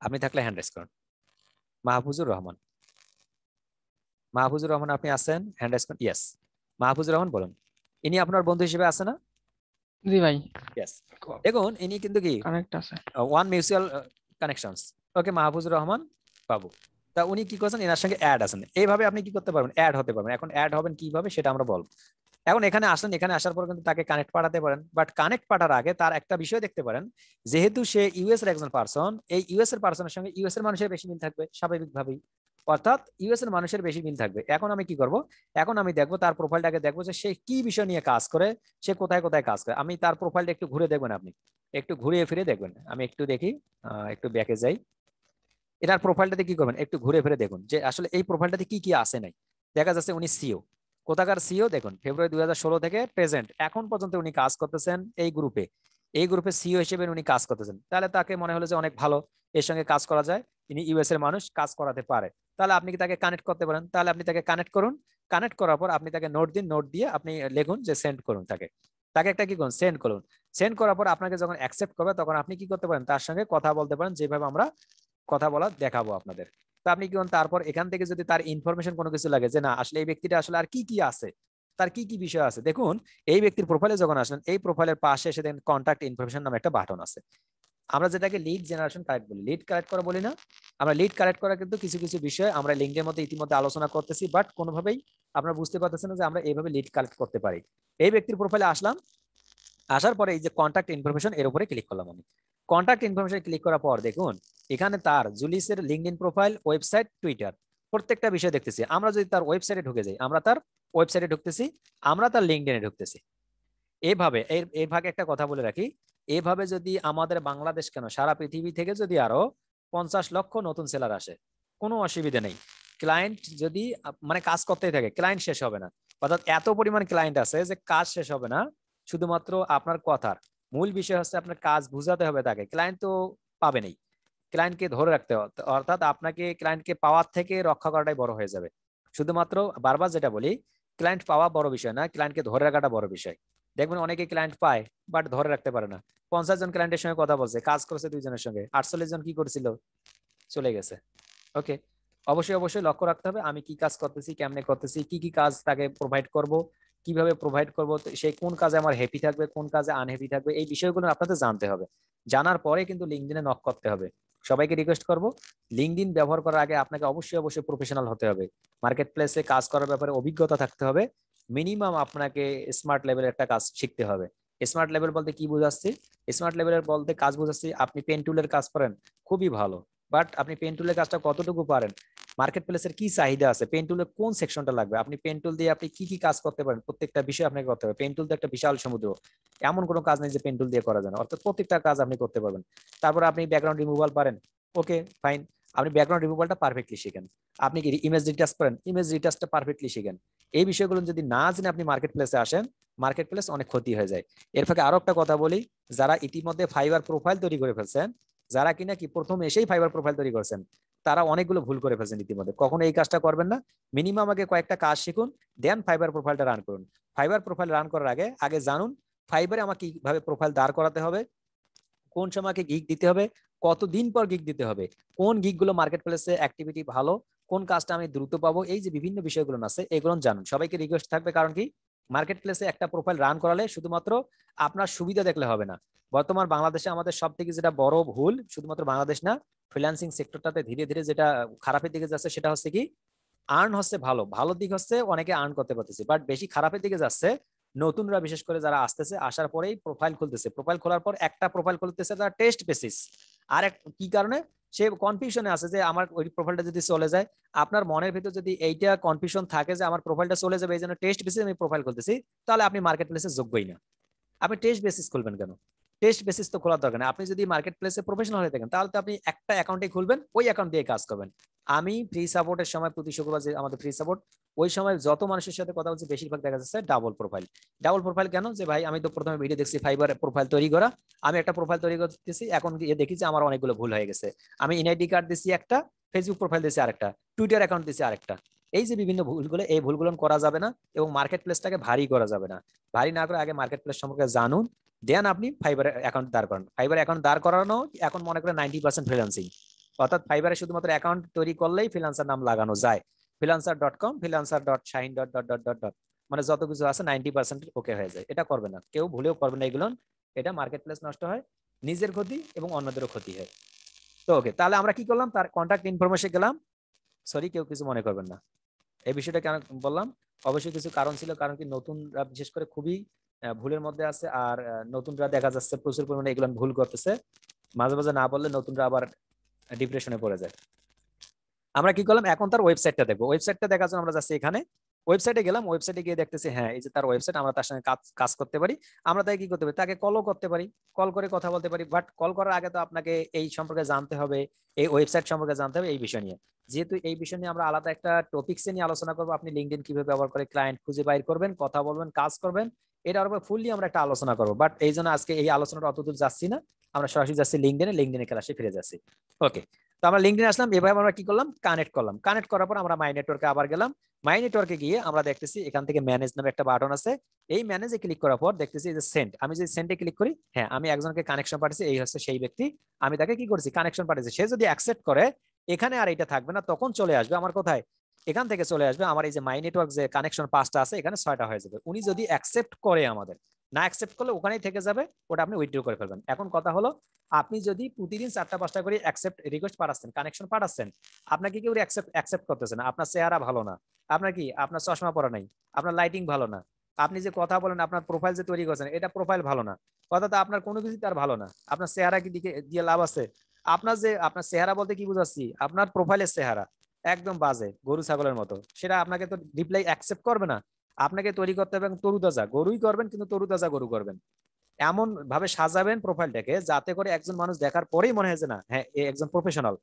আপনি থাকলে হ্যান্ড রাইজ করুন মাহফুজুর রহমান মাহফুজুর রহমান আপনি আছেন হ্যান্ড রাইজ করুন ইয়েস মাহফুজুর রহমান বলুন ইনি আপনার বন্ধু হিসেবে আছে না জি ভাই ইয়েস দেখুন ইনি কিন্তু কি কানেক্ট আছে one mutual connections okay Mahfuzur Rahman বাবু তা উনি কি করছেন এনার সঙ্গে অ্যাড আছেন এইভাবে আপনি কি করতে পারবেন অ্যাড হতে পারবেন এখন অ্যাড হবেন কিভাবে সেটা আমরা বলবো এখন এখানে আসলেন এখানে আসার পর কিন্তু তাকে কানেক্ট পাঠাতে পারেন বাট কানেক্ট পাঠার আগে তার একটা বিষয় দেখতে পারেন যেহেতু সে ইউএস এর একজন পার্সন এই ইউএস এর পার্সনের সঙ্গে ইউএস এর মানুষের বেশি মিল থাকবে স্বাভাবিকভাবেই অর্থাৎ ইউএস এর মানুষের বেশি মিল থাকবে এখন আমি কি করব এখন আমি দেখব তার প্রোফাইলটাকে দেখবো যে সে কি বিষয় নিয়ে কাজ করে সে কোথায় কোথায় কাজ করে আমি তার প্রোফাইলটা একটু ঘুরে দেখবেন আপনি একটু ঘুরে ফিরে দেখবেন আমি একটু দেখি একটু ব্যাকে যাই এটার প্রোফাইলটাতে কি করবেন একটু ঘুরে ফিরে দেখুন যে আসলে এই প্রোফাইলটাতে কি কি আসে নাই দেখা যাচ্ছে উনি সিও কোথাকার সিও e দেখুন ফেব্রুয়ারি দুই থেকে প্রেজেন্ট এখন পর্যন্ত উনি কাজ করতেছেন এই গ্রুপে এই গ্রুপে সিও e হিসেবে উনি কাজ করতেছেন তাহলে তাকে মনে হলো যে অনেক ভালো এর সঙ্গে কাজ করা যায় তিনি ইউএস এর মানুষ কাজ করাতে পারে তাহলে আপনি কি তাকে কানেক্ট করতে পারেন তাহলে আপনি তাকে কানেক্ট করুন কানেক্ট করার পর আপনি তাকে নোট দিন নোট দিয়ে আপনি লিখুন যে সেন্ড করুন তাকে তাকে একটা কি করুন সেন্ড করুন সেন্ড করার পর আপনাকে যখন অ্যাকসেপ্ট করবে তখন আপনি কি করতে পারেন তার সঙ্গে কথা বলতে পারেন যেভাবে আমরা কথা বলা দেখাবো আপনাদের তা আপনি কোন তারপর এখান থেকে যদি তার ইনফরমেশন কোনো কিছু লাগে যে না আসলে এই ব্যক্তিটা আসলে আর কি কি আছে তার কি কি বিষয় আছে দেখুন এই ব্যক্তির প্রোফাইলে যখন আসলেন এই প্রোফাইলের পাশে এসে দেখেন কন্ট্যাক্ট ইনফরমেশন নামে একটা বাটন আছে আমরা যেটাকে লিড জেনারেশন কালেক্ট বলি লিড কালেক্ট করা বলি না আমরা লিড কালেক্ট করা কিন্তু কিছু কিছু বিষয় আমরা লিঙ্কের মধ্যে ইতিমধ্যে আলোচনা করতেছি বাট কোনোভাবেই আপনারা বুঝতে পারতেছেন যে আমরা এইভাবে লিড কালেক্ট করতে পারি এই ব্যক্তির প্রোফাইলে আসলাম আসার পরে এই যে কন্ট্যাক্ট ইনফরমেশন এর উপরে ক্লিক করলাম আমি কন্ট্যাক্ট ইনফরমেশন ক্লিক করার পর দেখুন এখানে তার জুলিসের লিঙ্কডিন প্রোফাইল ওয়েবসাইট টুইটার প্রত্যেকটা বিষয় দেখতেছি আমরা যদি তার ওয়েবসাইটে ঢুকে যাই আমরা তার ওয়েবসাইটে ঢুকতেছি আমরা তার লিঙ্কডিনে ঢুকতেছি এভাবে এর এর ভাগে একটা কথা বলে রাখি এভাবে যদি আমাদের বাংলাদেশ কেন সারা পৃথিবী থেকে যদি আরো পঞ্চাশ লক্ষ নতুন সেলার আসে কোনো অসুবিধা নেই ক্লায়েন্ট যদি মানে কাজ করতেই থাকে ক্লায়েন্ট শেষ হবে না অর্থাৎ এত পরিমাণ ক্লায়েন্ট আছে যে কাজ শেষ হবে না শুধুমাত্র আপনার কথার মূল বিষয় হচ্ছে আপনার কাজ বুঝাতে হবে তাকে ক্লায়েন্ট তো পাবেনই ক্লায়েন্টকে ধরে রাখতে অর্থাৎ আপনাকে ক্লায়েন্টকে পাওয়ার থেকে রক্ষা করাটাই বড় হয়ে যাবে শুধুমাত্র বারবার যেটা বলি ক্লায়েন্ট পাওয়া বড় বিষয় না ক্লায়েন্টকে ধরে রাখাটা বড় বিষয় দেখবেন অনেকে ক্লায়েন্ট পায় বাট ধরে রাখতে পারে না পঞ্চাশ জন ক্লায়েন্টের সঙ্গে কথা বলছে কাজ করছে দুইজনের সঙ্গে আটচল্লিশ জন কি করেছিল চলে গেছে ওকে অবশ্যই অবশ্যই লক্ষ্য রাখতে হবে আমি কি কাজ করতেছি কেমনে করতেছি কি কি কাজ তাকে প্রোভাইড করব কিভাবে প্রোভাইড করব সেই কোন কাজে আমার হ্যাপি থাকবে কোন কাজে আনহ্যাপি থাকবে এই বিষয়গুলো আপনাদের জানতে হবে জানার পরে কিন্তু লিঙ্কডিনে নক করতে হবে সবাইকে রিকোয়েস্ট করব লিঙ্কডিন ব্যবহার করার আগে আপনাকে অবশ্যই অবশ্যই প্রফেশনাল হতে হবে মার্কেট প্লেসে কাজ করার ব্যাপারে অভিজ্ঞতা থাকতে হবে মিনিমাম আপনাকে স্মার্ট লেভেলের একটা কাজ শিখতে হবে স্মার্ট লেভেল বলতে কি বোঝাচ্ছি স্মার্ট লেভেলের বলতে কাজ বোঝাচ্ছি আপনি পেন টুলের কাজ করেন খুবই ভালো বাট আপনি পেন টুলের কাজটা কতটুকু পারেন মার্কেট প্লেসের কি চাহিদা আছে পেন টুলের কোন সেকশনটা লাগবে আপনি পেন টুল দিয়ে আপনি কি কি কাজ করতে পারেন প্রত্যেকটা বিষয় আপনাকে করতে হবে পেন টুল তো একটা বিশাল সমুদ্র এমন কোনো কাজ নেই যে পেন টুল দিয়ে করা যায় অর্থাৎ প্রত্যেকটা কাজ আপনি করতে পারবেন তারপর আপনি ব্যাকগ্রাউন্ড রিমুভাল পারেন ওকে ফাইন আপনি ব্যাকগ্রাউন্ড রিমুভালটা পারফেক্টলি শিখেন আপনি কি ইমেজ রিটাচ পারেন ইমেজ রিটাচটা পারফেক্টলি শিখেন এই বিষয়গুলো যদি না জেনে আপনি মার্কেট প্লেসে আসেন মার্কেট প্লেস অনেক ক্ষতি হয়ে যায় এর ফাঁকে আরো একটা কথা বলি যারা ইতিমধ্যে ফাইবার প্রোফাইল তৈরি করে ফেলছেন যারা কিনা কি প্রথমে এসেই ফাইবার প্রোফাইল তৈরি করছেন তারা অনেকগুলো ভুল করে ফেলছেন ইতিমধ্যে কখনো এই কাজটা করবেন না মিনিমাম আগে কয়েকটা কাজ শিখুন দেন ফাইবার প্রোফাইলটা রান করুন ফাইবার প্রোফাইল রান করার আগে আগে জানুন ফাইবারে আমাকে কিভাবে প্রোফাইল দাঁড় করাতে হবে কোন সময় আমাকে দিতে হবে কতদিন পর গিক দিতে হবে কোন গিকগুলো মার্কেট প্লেসে অ্যাক্টিভিটি ভালো কোন কাজটা আমি দ্রুত পাবো এই যে বিভিন্ন বিষয়গুলো আছে এগুলো জানুন সবাইকে রিকোয়েস্ট থাকবে কারণ কি মার্কেট প্লেসে একটা প্রোফাইল রান করালে শুধুমাত্র আপনার সুবিধা দেখলে হবে না বর্তমান বাংলাদেশে আমাদের সব থেকে যেটা বড় ভুল শুধুমাত্র বাংলাদেশ না ফ্রিল্যান্সিং সেক্টরটাতে ধীরে ধীরে যেটা খারাপের দিকে যাচ্ছে সেটা হচ্ছে কি আর্ন হচ্ছে ভালো ভালো দিক হচ্ছে অনেকে আর্ন করতে পারতেছে বাট বেশি খারাপের দিকে যাচ্ছে নতুনরা বিশেষ করে যারা আসতেছে আসার পরেই প্রোফাইল খুলতেছে প্রোফাইল খোলার পর একটা প্রোফাইল খুলতেছে তারা টেস্ট বেসিস আর এক কি কারণে সে কনফিউশনে আছে যে আমার ওই প্রোফাইলটা যদি চলে যায় আপনার মনের ভিতর যদি এইটা কনফিউশন থাকে যে আমার প্রোফাইলটা চলে যাবে এই জন্য টেস্ট বেসিস আমি প্রোফাইল করতেছি তাহলে আপনি মার্কেট প্লেসে যোগ্যই না আপনি টেস্ট বেসিস খুলবেন কেন টেস্ট বেসিস তো খোলা দরকার নেই আপনি যদি মার্কেট প্লেসে প্রফেশনাল হয়ে থাকেন তাহলে তো আপনি একটা অ্যাকাউন্টে খুলবেন ওই অ্যাকাউন্ট দিয়ে কাজ করবেন আমি ফ্রি সাপোর্টের সময় প্রতি শুক্রবার যে আমাদের ফ্রি সাপোর্ট ওই সময় যত মানুষের সাথে কথা বলছে বেশিরভাগ দেখা যাচ্ছে ডাবল প্রোফাইল ডাবল প্রোফাইল কেন যে ভাই আমি তো প্রথমে ভিডিও দেখছি ফাইবার প্রোফাইল তৈরি করা আমি একটা প্রোফাইল তৈরি করতেছি এখন গিয়ে দেখি যে আমার অনেকগুলো ভুল হয়ে গেছে আমি এনআইডি কার্ড দিছি একটা ফেসবুক প্রোফাইল দিছি আরেকটা টুইটার অ্যাকাউন্ট দিছি আরেকটা এই যে বিভিন্ন ভুলগুলো এই ভুলগুলো করা যাবে না এবং মার্কেট প্লেসটাকে ভারী করা যাবে না ভারী না করে আগে মার্কেট প্লেস সম্পর্কে জানুন দেন আপনি ফাইবার অ্যাকাউন্ট দাঁড় করান ফাইবার অ্যাকাউন্ট দাঁড় করানো এখন মনে করেন নাইনটি পার্সেন্ট ফ্রিলান্সিং অর্থাৎ ফাইবারে শুধুমাত্র অ্যাকাউন্ট তৈরি করলেই ফ্রিলান্সার নাম লাগানো যায় freelancer dot com freelancer dot শাইন dot dot dot dot dot মানে যত কিছু আছে নাইনটি পার্সেন্ট ওকে হয়ে যায় এটা করবে না কেউ ভুলেও করবে না এগুলো এটা মার্কেট প্লেস নষ্ট হয় নিজের ক্ষতি এবং অন্যদেরও ক্ষতি হয় তো ওকে তাহলে আমরা কি করলাম তার কন্ট্যাক্ট ইনফরমেশন গেলাম সরি কেউ কিছু মনে করবেন না এই বিষয়টা কেন বললাম অবশ্যই কিছু কারণ ছিল কারণ কি নতুনরা বিশেষ করে খুবই ভুলের মধ্যে আছে আর নতুনরা দেখা যাচ্ছে প্রচুর পরিমাণে এগুলো ভুল করতেছে মাঝে মাঝে না বললে নতুনরা আবার ডিপ্রেশনে পড়ে যায় আমরা কি করলাম এখন তার ওয়েবসাইটটা দেখবো ওয়েবসাইটটা দেখার জন্য আমরা যাচ্ছি এখানে ওয়েবসাইটে গেলাম ওয়েবসাইটে গিয়ে দেখতেছি হ্যাঁ এই যে তার ওয়েবসাইট আমরা তার সঙ্গে কাজ কাজ করতে পারি আমরা তাই কি করতে পারি তাকে কলও করতে পারি কল করে কথা বলতে পারি বাট কল করার আগে তো আপনাকে এই সম্পর্কে জানতে হবে এই ওয়েবসাইট সম্পর্কে জানতে হবে এই বিষয় নিয়ে যেহেতু এই বিষয় নিয়ে আমরা আলাদা একটা টপিক নিয়ে আলোচনা করবো আপনি লিঙ্কডিন কিভাবে ব্যবহার করে ক্লায়েন্ট খুঁজে বাইর করবেন কথা বলবেন কাজ করবেন এটার উপর ফুললি আমরা একটা আলোচনা করবো বাট এই জন্য আজকে এই আলোচনাটা অতদূর যাচ্ছি না আমরা সরাসরি যাচ্ছি লিঙ্কডিনে লিঙ্কডিনে ক্লাসে ফিরে যাচ্ছি ওকে তো আমরা লিঙ্কডিন আসলাম এভাবে আমরা কি করলাম কানেক্ট করলাম কানেক্ট করার পর আমরা মাই নেটওয়ার্কে আবার গেলাম মাই নেটওয়ার্কে গিয়ে আমরা দেখতেছি এখান থেকে ম্যানেজ নামে একটা বাটন আছে এই ম্যানেজে ক্লিক করার পর দেখতেছি যে সেন্ট আমি যদি সেন্টে ক্লিক করি হ্যাঁ আমি একজনকে কানেকশন পাঠিয়েছি এই হচ্ছে সেই ব্যক্তি আমি তাকে কি করছি কানেকশন পাঠিয়েছি সে যদি অ্যাকসেপ্ট করে এখানে আর এটা থাকবে না তখন চলে আসবে আমার কোথায় এখান থেকে চলে আসবে আমার এই যে মাই নেটওয়ার্ক যে কানেকশন পাঁচটা আছে এখানে ছয়টা হয়ে যাবে উনি যদি অ্যাকসেপ্ট করে আমাদের না অ্যাকসেপ্ট করলে ওখানেই থেকে যাবে ওটা আপনি উইথড্র করে ফেলবেন এখন কথা হলো আপনি যদি প্রতিদিন চারটা পাঁচটা করে অ্যাকসেপ্ট রিকোয়েস্ট পাঠাচ্ছেন কানেকশন পাঠাচ্ছেন আপনাকে কেউ অ্যাকসেপ্ট অ্যাকসেপ্ট করতেছে না আপনার চেহারা ভালো না আপনার কি আপনার চশমা পরা নাই আপনার লাইটিং ভালো না আপনি যে কথা বলেন আপনার প্রোফাইল যে তৈরি করছেন এটা প্রোফাইল ভালো না কথা তো আপনার কোনো কিছু তার ভালো না আপনার চেহারা কি দিকে দিয়ে লাভ আছে আপনার যে আপনার চেহারা বলতে কি বুঝাচ্ছি আপনার প্রোফাইলের চেহারা একদম বাজে গরু ছাগলের মতো সেটা আপনাকে তো রিপ্লাই অ্যাকসেপ্ট করবে না আপনাকে তৈরি করতে হবে তরুদাজা গরুই করবেন কিন্তু তরুদাজা গরু করবেন এমন ভাবে সাজাবেন প্রোফাইলটাকে যাতে করে একজন মানুষ দেখার পরেই মনে হয় যে না হ্যাঁ একজন প্রফেশনাল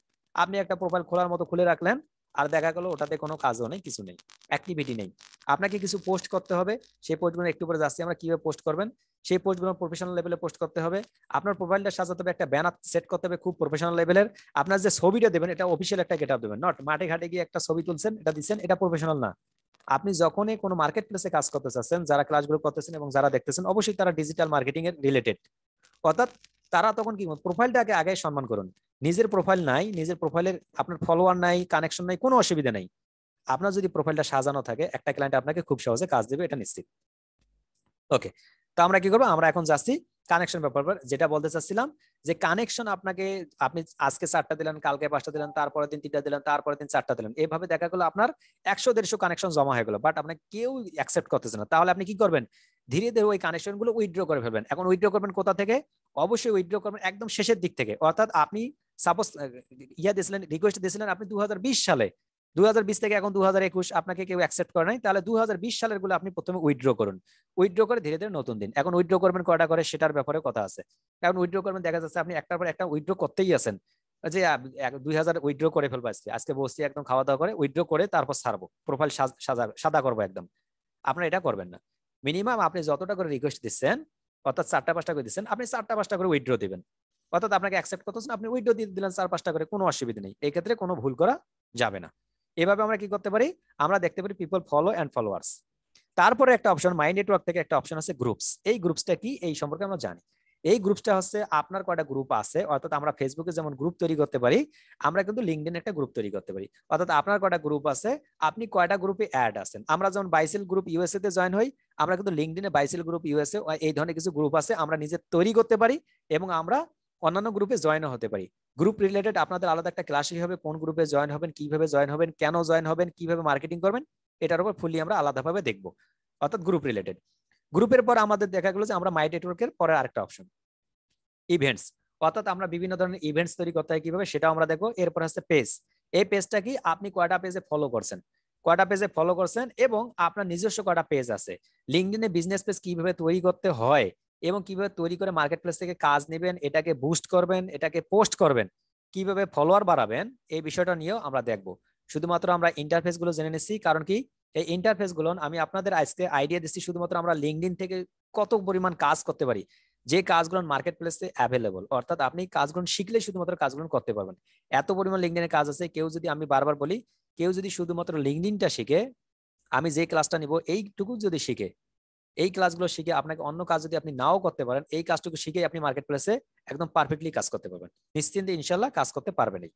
আপনি একটা প্রোফাইল খোলার মতো খুলে রাখলেন আর দেখা গেলো ওটাতে কোনো কাজও নেই কিছু নেই অ্যাক্টিভিটি নেই আপনাকে কিছু পোস্ট করতে হবে সেই পোস্টগুলো একটু পরে যাচ্ছি আমরা কীভাবে পোস্ট করবেন সেই পোস্টগুলো প্রফেশনাল লেভেলে পোস্ট করতে হবে আপনার প্রোফাইলটা সাজাতে হবে একটা ব্যানার সেট করতে হবে খুব প্রফেশনাল লেভেলের আপনার যে ছবিটা দেবেন এটা অফিসিয়াল একটা গেট আপ দেবেন নট মাঠে ঘাটে গিয়ে একটা ছবি তুলছেন এটা দিচ্ছেন এটা প্রফেশনাল না আপনি যখনই কোনো মার্কেট প্লেসে কাজ করতে চাচ্ছেন যারা ক্লাসগুলো করতেছেন এবং যারা দেখতেছেন অবশ্যই তারা ডিজিটাল মার্কেটিং এর রিলেটেড অর্থাৎ তারা তখন কি প্রোফাইলটাকে আগে সম্মান করুন নিজের প্রোফাইল নাই নিজের প্রোফাইলের আপনার ফলোয়ার নাই কানেকশন নাই কোনো অসুবিধা নাই আপনার যদি প্রোফাইলটা সাজানো থাকে একটা ক্লায়েন্ট আপনাকে খুব সহজে কাজ দেবে এটা নিশ্চিত ওকে তো আমরা কি করবো আমরা এখন যাচ্ছি কানেকশন ব্যাপার যেটা বলতে চাচ্ছিলাম যে কানেকশন আপনাকে আপনি আজকে চারটা দিলেন কালকে পাঁচটা দিলেন তারপরের দিন তিনটা দিলেন তারপরের দিন চারটা দিলেন এভাবে দেখা গেলো আপনার একশো দেড়শো কানেকশন জমা হয়ে গেলো বাট আপনাকে কেউ অ্যাকসেপ্ট করতেছে না তাহলে আপনি কি করবেন ধীরে ধীরে ওই কানেকশনগুলো উইথড্র করে ফেলবেন এখন উইথড্র করবেন কোথা থেকে অবশ্যই উইথড্র করবেন একদম শেষের দিক থেকে অর্থাৎ আপনি সাপোজ ইয়া দিয়েছিলেন রিকোয়েস্ট দিয়েছিলেন আপনি দু সালে দু থেকে এখন দু আপনাকে কেউ অ্যাকসেপ্ট করে নাই তাহলে দু সালের গুলো আপনি প্রথমে উইথড্র করুন উইথড্র করে ধীরে ধীরে নতুন দিন এখন উইথড্র করবেন কটা করে সেটার ব্যাপারে কথা আছে এখন উইথড্র করবেন দেখা যাচ্ছে আপনি একটার পর একটা উইথড্র করতেই আছেন যে দুই হাজার উইথড্র করে ফেলবো আজকে আজকে বসছি একদম খাওয়া দাওয়া করে উইথড্র করে তারপর সারবো প্রোফাইল সাদা করবো একদম আপনারা এটা করবেন না মিনিমাম আপনি যতটা করে রিকোয়েস্ট দিচ্ছেন অর্থাৎ চারটা পাঁচটা করে দিচ্ছেন আপনি চারটা পাঁচটা করে উইথড্র দেবেন অর্থাৎ আপনাকে অ্যাকসেপ্ট করতেছেন আপনি উইথড্র দিয়ে দিলেন চার পাঁচটা করে কোনো অসুবিধা নেই এক্ষেত্রে কোনো ভুল করা যাবে না এভাবে আমরা কি করতে পারি আমরা দেখতে পারি পিপল ফলো অ্যান্ড ফলোয়ার্স তারপরে একটা অপশন মাই নেটওয়ার্ক থেকে একটা অপশন আছে গ্রুপস এই গ্রুপসটা কি এই সম্পর্কে আমরা জানি এই গ্রুপটা হচ্ছে আপনার কয়টা গ্রুপ আছে অর্থাৎ আমরা ফেসবুকে যেমন গ্রুপ তৈরি করতে পারি আমরা কিন্তু লিঙ্কডিন একটা গ্রুপ তৈরি করতে পারি অর্থাৎ আপনার কয়টা গ্রুপ আছে আপনি কয়টা গ্রুপে অ্যাড আছেন আমরা যেমন বাইসেল গ্রুপ ইউএসএ তে জয়েন হই আমরা কিন্তু লিঙ্কডিনে বাইসেল গ্রুপ ইউএসএ এই ধরনের কিছু গ্রুপ আছে আমরা নিজে তৈরি করতে পারি এবং আমরা অন্যান্য গ্রুপে জয়েনও হতে পারি গ্রুপ রিলেটেড আপনাদের আলাদা একটা ক্লাসই হবে কোন গ্রুপে জয়েন হবেন কিভাবে জয়েন হবেন কেন জয়েন হবেন কিভাবে মার্কেটিং করবেন এটার উপর ফুলি আমরা আলাদাভাবে দেখব অর্থাৎ গ্রুপ রিলেটেড গ্রুপের পর আমাদের দেখা গেল যে আমরা মাই নেটওয়ার্কের পরের আরেকটা অপশন ইভেন্টস অর্থাৎ আমরা বিভিন্ন ধরনের ইভেন্টস তৈরি করতে হয় কিভাবে সেটাও আমরা দেখবো এরপর হচ্ছে পেজ এই পেজটা কি আপনি কয়টা পেজে ফলো করছেন কয়টা পেজে ফলো করছেন এবং আপনার নিজস্ব কয়টা পেজ আছে লিঙ্কডিনে বিজনেস পেজ কিভাবে তৈরি করতে হয় এবং কিভাবে তৈরি করে মার্কেট প্লেস থেকে কাজ নেবেন এটাকে বুস্ট করবেন এটাকে পোস্ট করবেন কিভাবে ফলোয়ার বাড়াবেন এই বিষয়টা নিয়েও আমরা দেখব শুধুমাত্র আমরা ইন্টারফেস গুলো জেনে নিচ্ছি কারণ কি এই ইন্টারফেস গুলো আমি আপনাদের আজকে আইডিয়া দিচ্ছি শুধুমাত্র আমরা লিঙ্কডিন থেকে কত পরিমাণ কাজ করতে পারি যে কাজগুলো মার্কেট প্লেসে অ্যাভেলেবল অর্থাৎ আপনি কাজগুলো শিখলে শুধুমাত্র কাজগুলো করতে পারবেন এত পরিমাণ লিঙ্কডিনের কাজ আছে কেউ যদি আমি বারবার বলি কেউ যদি শুধুমাত্র লিঙ্কডিনটা শিখে আমি যে ক্লাসটা নিব এইটুকু যদি শিখে এই ক্লাসগুলো শিখে আপনাকে অন্য কাজ যদি আপনি নাও করতে পারেন এই কাজটুকু শিখে আপনি মার্কেট প্লেসে একদম পারফেক্টলি কাজ করতে পারবেন নিশ্চিন্তে ইনশাল্লাহ কাজ করতে পারবেনই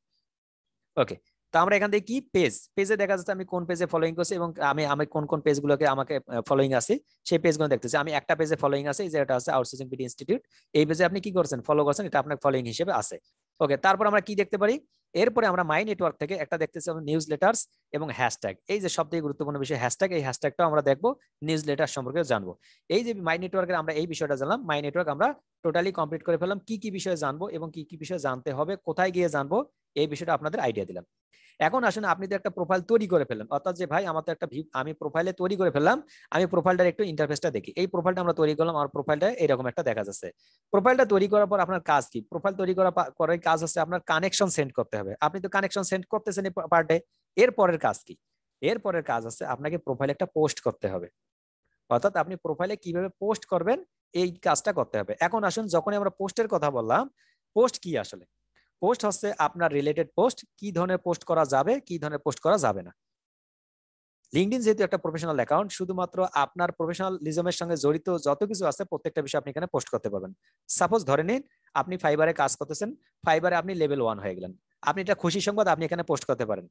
ওকে তো আমরা এখান থেকে কি পেজ পেজে দেখা যাচ্ছে আমি কোন পেজে ফলোইং করছি এবং আমি আমি কোন কোন পেজগুলোকে আমাকে ফলোইং আছে সেই পেজগুলো দেখতেছি আমি একটা পেজে ফলোইং আছে এই এটা আছে আউটসোর্সিং পিটি ইনস্টিটিউট এই পেজে আপনি কি করছেন ফলো করছেন এটা আপনার ফলোইং হিসেবে আছে ওকে তারপর আমরা কি দেখতে পারি এরপরে আমরা মাই নেটওয়ার্ক থেকে একটা দেখতেছি নিউজ লেটার্স এবং হ্যাশট্যাগ এই যে সবথেকে গুরুত্বপূর্ণ বিষয় হ্যাশট্যাগ এই হ্যাশট্যাগটাও আমরা দেখবো নিউজ লেটার সম্পর্কে জানবো এই যে মাই নেটওয়ার্কের আমরা এই বিষয়টা জানলাম মাই নেটওয়ার্ক আমরা টোটালি কমপ্লিট করে ফেললাম কি কি বিষয়ে জানবো এবং কি কি বিষয়ে জানতে হবে কোথায় গিয়ে জানবো এই বিষয়টা আপনাদের আইডিয়া দিলাম এখন আসলে আপনি তো একটা প্রোফাইল তৈরি করে ফেললেন অর্থাৎ যে ভাই আমার তো একটা আমি প্রোফাইলে তৈরি করে ফেললাম আমি প্রোফাইলটার একটু ইন্টারফেসটা দেখি এই প্রোফাইলটা আমরা তৈরি করলাম আমার প্রোফাইলটা এরকম একটা দেখা যাচ্ছে প্রোফাইলটা তৈরি করার পর আপনার কাজ কি প্রোফাইল তৈরি করার পরের কাজ হচ্ছে আপনার কানেকশন সেন্ড করতে হবে আপনি তো কানেকশন সেন্ড করতেছেন পার ডে এর পরের কাজ কি এর পরের কাজ আছে আপনাকে প্রোফাইলে একটা পোস্ট করতে হবে অর্থাৎ আপনি প্রোফাইলে কিভাবে পোস্ট করবেন এই কাজটা করতে হবে এখন আসুন যখন আমরা পোস্টের কথা বললাম পোস্ট কি আসলে পোস্ট হচ্ছে আপনার রিলেটেড পোস্ট কি ধরনের পোস্ট করা যাবে কি ধরনের পোস্ট করা যাবে না লিঙ্কডিন যেহেতু একটা প্রফেশনাল অ্যাকাউন্ট শুধুমাত্র আপনার প্রফেশনালিজমের সঙ্গে জড়িত যত কিছু আছে প্রত্যেকটা বিষয় আপনি এখানে পোস্ট করতে পারবেন সাপোজ ধরে নিন আপনি ফাইবারে কাজ করতেছেন ফাইবারে আপনি লেভেল ওয়ান হয়ে গেলেন আপনি এটা খুশি সংবাদ আপনি এখানে পোস্ট করতে পারেন